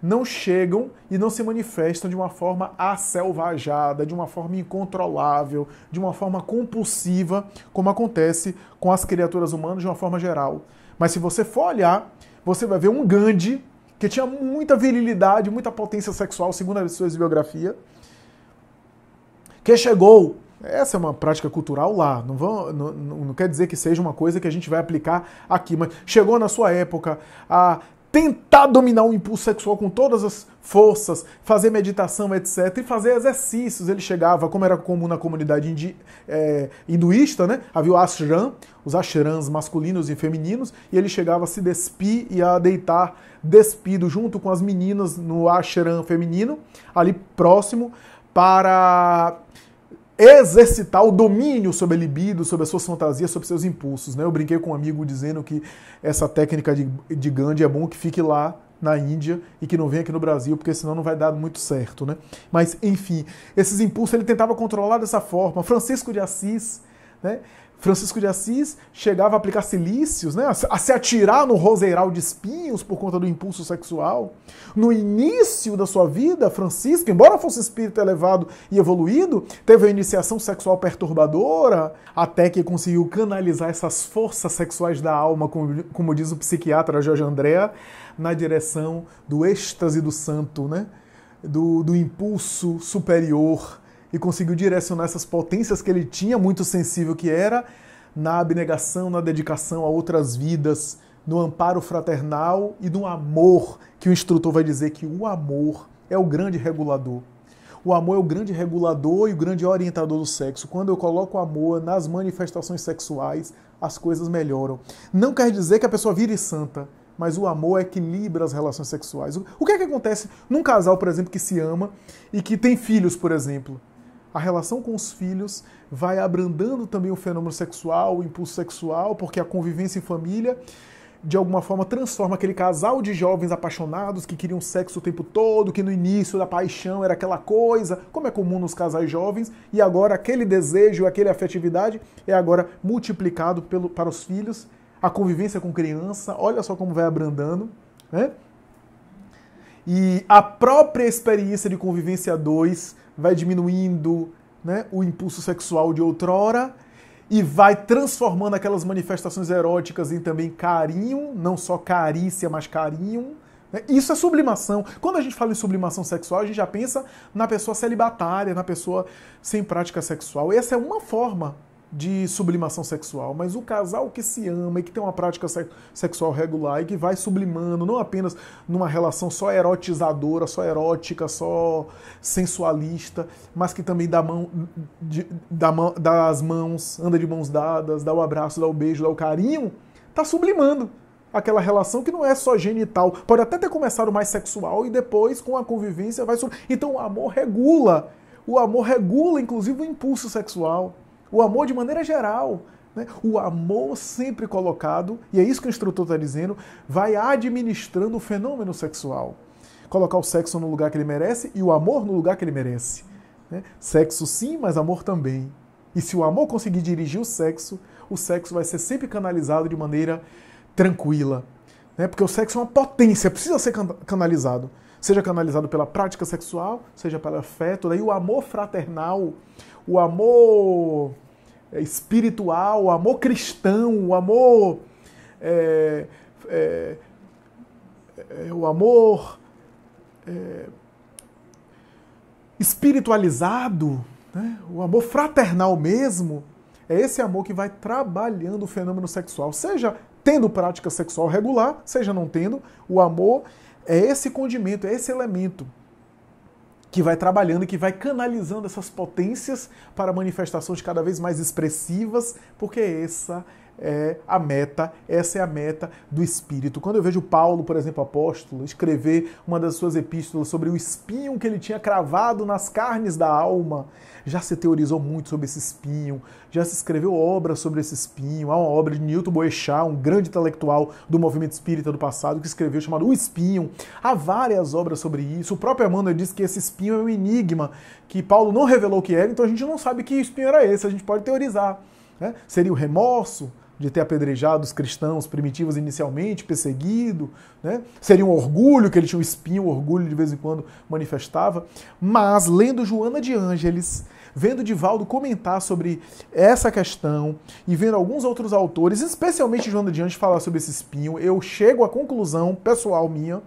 não chegam e não se manifestam de uma forma acelvajada, de uma forma incontrolável, de uma forma compulsiva, como acontece com as criaturas humanas de uma forma geral. Mas se você for olhar, você vai ver um Gandhi que tinha muita virilidade, muita potência sexual, segundo as suas biografias, que chegou essa é uma prática cultural lá. Não, vão, não, não, quer dizer que seja uma coisa que a gente vai aplicar aqui, mas chegou na sua época a tentar dominar o impulso sexual com todas as forças, fazer meditação, etc., e fazer exercícios. Ele chegava, como era comum na comunidade indi, é, hinduísta, né? havia o ashram, os ashrams masculinos e femininos, e ele chegava a se despir e a deitar despido junto com as meninas no ashram feminino, ali próximo, para exercitar o domínio sobre a libido, sobre as suas fantasias, sobre seus impulsos. Né? Eu brinquei com um amigo dizendo que essa técnica de, de Gandhi é bom que fique lá na Índia e que não venha aqui no Brasil, porque senão não vai dar muito certo. Né? Mas, enfim, esses impulsos ele tentava controlar dessa forma. Francisco de Assis né? Francisco de Assis chegava a aplicar silícios, né, a se atirar no roseiral de espinhos por conta do impulso sexual. No início da sua vida, Francisco, embora fosse espírito elevado e evoluído, teve uma iniciação sexual perturbadora, até que conseguiu canalizar essas forças sexuais da alma, como, como diz o psiquiatra Jorge Andréa, na direção do êxtase do santo, né, do, do impulso superior e conseguiu direcionar essas potências que ele tinha, muito sensível que era, na abnegação, na dedicação a outras vidas, no amparo fraternal e no amor, que o instrutor vai dizer que o amor é o grande regulador. O amor é o grande regulador e o grande orientador do sexo. Quando eu coloco amor nas manifestações sexuais, as coisas melhoram. Não quer dizer que a pessoa vire santa, mas o amor equilibra as relações sexuais. O que é que acontece num casal, por exemplo, que se ama e que tem filhos, por exemplo? a relação com os filhos, vai abrandando também o fenômeno sexual, o impulso sexual, porque a convivência em família de alguma forma transforma aquele casal de jovens apaixonados que queriam sexo o tempo todo, que no início da paixão era aquela coisa, como é comum nos casais jovens, e agora aquele desejo, aquela afetividade é agora multiplicado pelo, para os filhos, a convivência com criança, olha só como vai abrandando, né? E a própria experiência de convivência 2 dois vai diminuindo né, o impulso sexual de outrora e vai transformando aquelas manifestações eróticas em também carinho, não só carícia, mas carinho. Né. Isso é sublimação. Quando a gente fala em sublimação sexual, a gente já pensa na pessoa celibatária, na pessoa sem prática sexual. Essa é uma forma de sublimação sexual, mas o casal que se ama e que tem uma prática sexual regular e que vai sublimando, não apenas numa relação só erotizadora, só erótica, só sensualista, mas que também dá, mão, de, dá mão, mãos, anda de mãos dadas, dá o abraço, dá o beijo, dá o carinho, tá sublimando aquela relação que não é só genital. Pode até ter começado mais sexual e depois, com a convivência, vai sublimando. Então o amor regula. O amor regula, inclusive, o impulso sexual. O amor de maneira geral. Né? O amor sempre colocado, e é isso que o instrutor está dizendo, vai administrando o fenômeno sexual. Colocar o sexo no lugar que ele merece e o amor no lugar que ele merece. Né? Sexo sim, mas amor também. E se o amor conseguir dirigir o sexo, o sexo vai ser sempre canalizado de maneira tranquila. Né? Porque o sexo é uma potência, precisa ser canalizado. Seja canalizado pela prática sexual, seja pelo afeto, daí o amor fraternal, o amor é, espiritual, o amor cristão, o amor. É, é, é, o amor é, espiritualizado, né? o amor fraternal mesmo, é esse amor que vai trabalhando o fenômeno sexual, seja tendo prática sexual regular, seja não tendo, o amor é esse condimento, é esse elemento que vai trabalhando e que vai canalizando essas potências para manifestações cada vez mais expressivas, porque essa é a meta, essa é a meta do Espírito. Quando eu vejo Paulo, por exemplo, apóstolo, escrever uma das suas epístolas sobre o espinho que ele tinha cravado nas carnes da alma, já se teorizou muito sobre esse espinho, já se escreveu obras sobre esse espinho. Há uma obra de Newton Boechat, um grande intelectual do movimento espírita do passado, que escreveu chamado O Espinho. Há várias obras sobre isso. O próprio Emmanuel diz que esse espinho é um enigma, que Paulo não revelou o que era, então a gente não sabe que espinho era esse, a gente pode teorizar. Né? Seria o remorso? de ter apedrejado os cristãos primitivos inicialmente, perseguido, né? seria um orgulho que ele tinha um espinho, um orgulho de vez em quando manifestava. Mas lendo Joana de Ângeles, vendo Divaldo comentar sobre essa questão e vendo alguns outros autores, especialmente Joana de Ângeles falar sobre esse espinho, eu chego à conclusão pessoal minha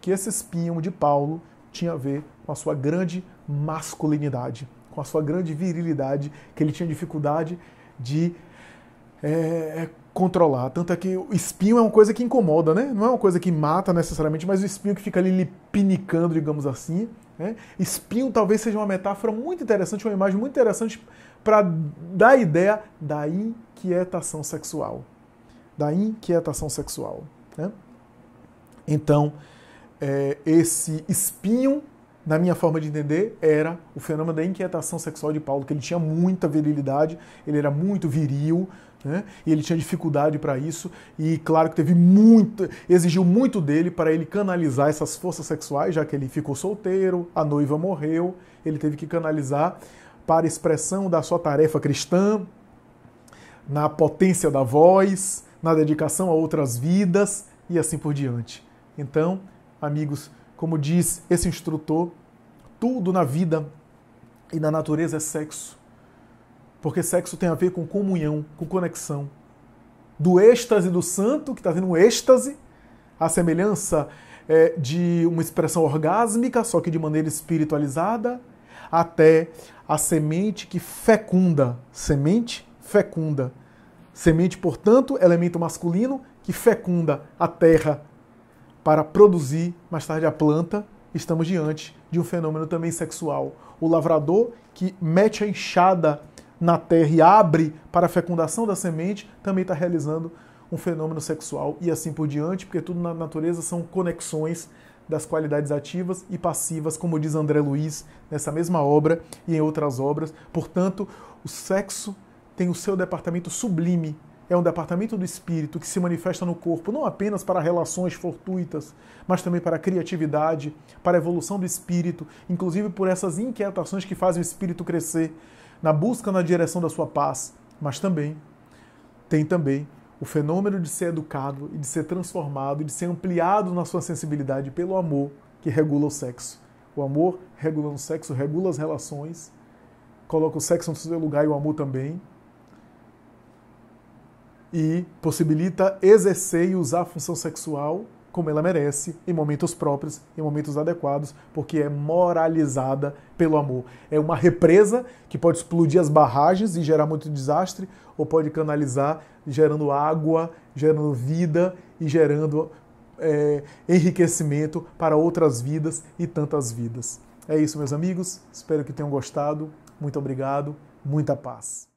que esse espinho de Paulo tinha a ver com a sua grande masculinidade, com a sua grande virilidade, que ele tinha dificuldade de é, é, controlar. Tanto é que o espinho é uma coisa que incomoda, né? Não é uma coisa que mata necessariamente, mas o espinho que fica ali lhe pinicando, digamos assim. Né? Espinho talvez seja uma metáfora muito interessante, uma imagem muito interessante para dar a ideia da inquietação sexual. Da inquietação sexual. Né? Então, é, esse espinho, na minha forma de entender, era o fenômeno da inquietação sexual de Paulo, que ele tinha muita virilidade, ele era muito viril, né? E ele tinha dificuldade para isso e claro que teve muito, exigiu muito dele para ele canalizar essas forças sexuais, já que ele ficou solteiro, a noiva morreu, ele teve que canalizar para expressão da sua tarefa cristã, na potência da voz, na dedicação a outras vidas e assim por diante. Então, amigos, como diz esse instrutor, tudo na vida e na natureza é sexo. Porque sexo tem a ver com comunhão, com conexão. Do êxtase do santo, que está tendo um êxtase, a semelhança é, de uma expressão orgásmica, só que de maneira espiritualizada, até a semente que fecunda. Semente fecunda. Semente, portanto, elemento masculino que fecunda a terra para produzir mais tarde a planta. Estamos diante de um fenômeno também sexual. O lavrador que mete a enxada na terra e abre para a fecundação da semente, também está realizando um fenômeno sexual e assim por diante, porque tudo na natureza são conexões das qualidades ativas e passivas, como diz André Luiz nessa mesma obra e em outras obras. Portanto, o sexo tem o seu departamento sublime, é um departamento do espírito que se manifesta no corpo não apenas para relações fortuitas, mas também para a criatividade, para a evolução do espírito, inclusive por essas inquietações que fazem o espírito crescer na busca na direção da sua paz, mas também tem também o fenômeno de ser educado e de ser transformado e de ser ampliado na sua sensibilidade pelo amor que regula o sexo. O amor regulando o sexo regula as relações, coloca o sexo no seu lugar e o amor também. E possibilita exercer e usar a função sexual como ela merece, em momentos próprios, em momentos adequados, porque é moralizada pelo amor. É uma represa que pode explodir as barragens e gerar muito desastre, ou pode canalizar, gerando água, gerando vida e gerando é, enriquecimento para outras vidas e tantas vidas. É isso, meus amigos. Espero que tenham gostado. Muito obrigado. Muita paz.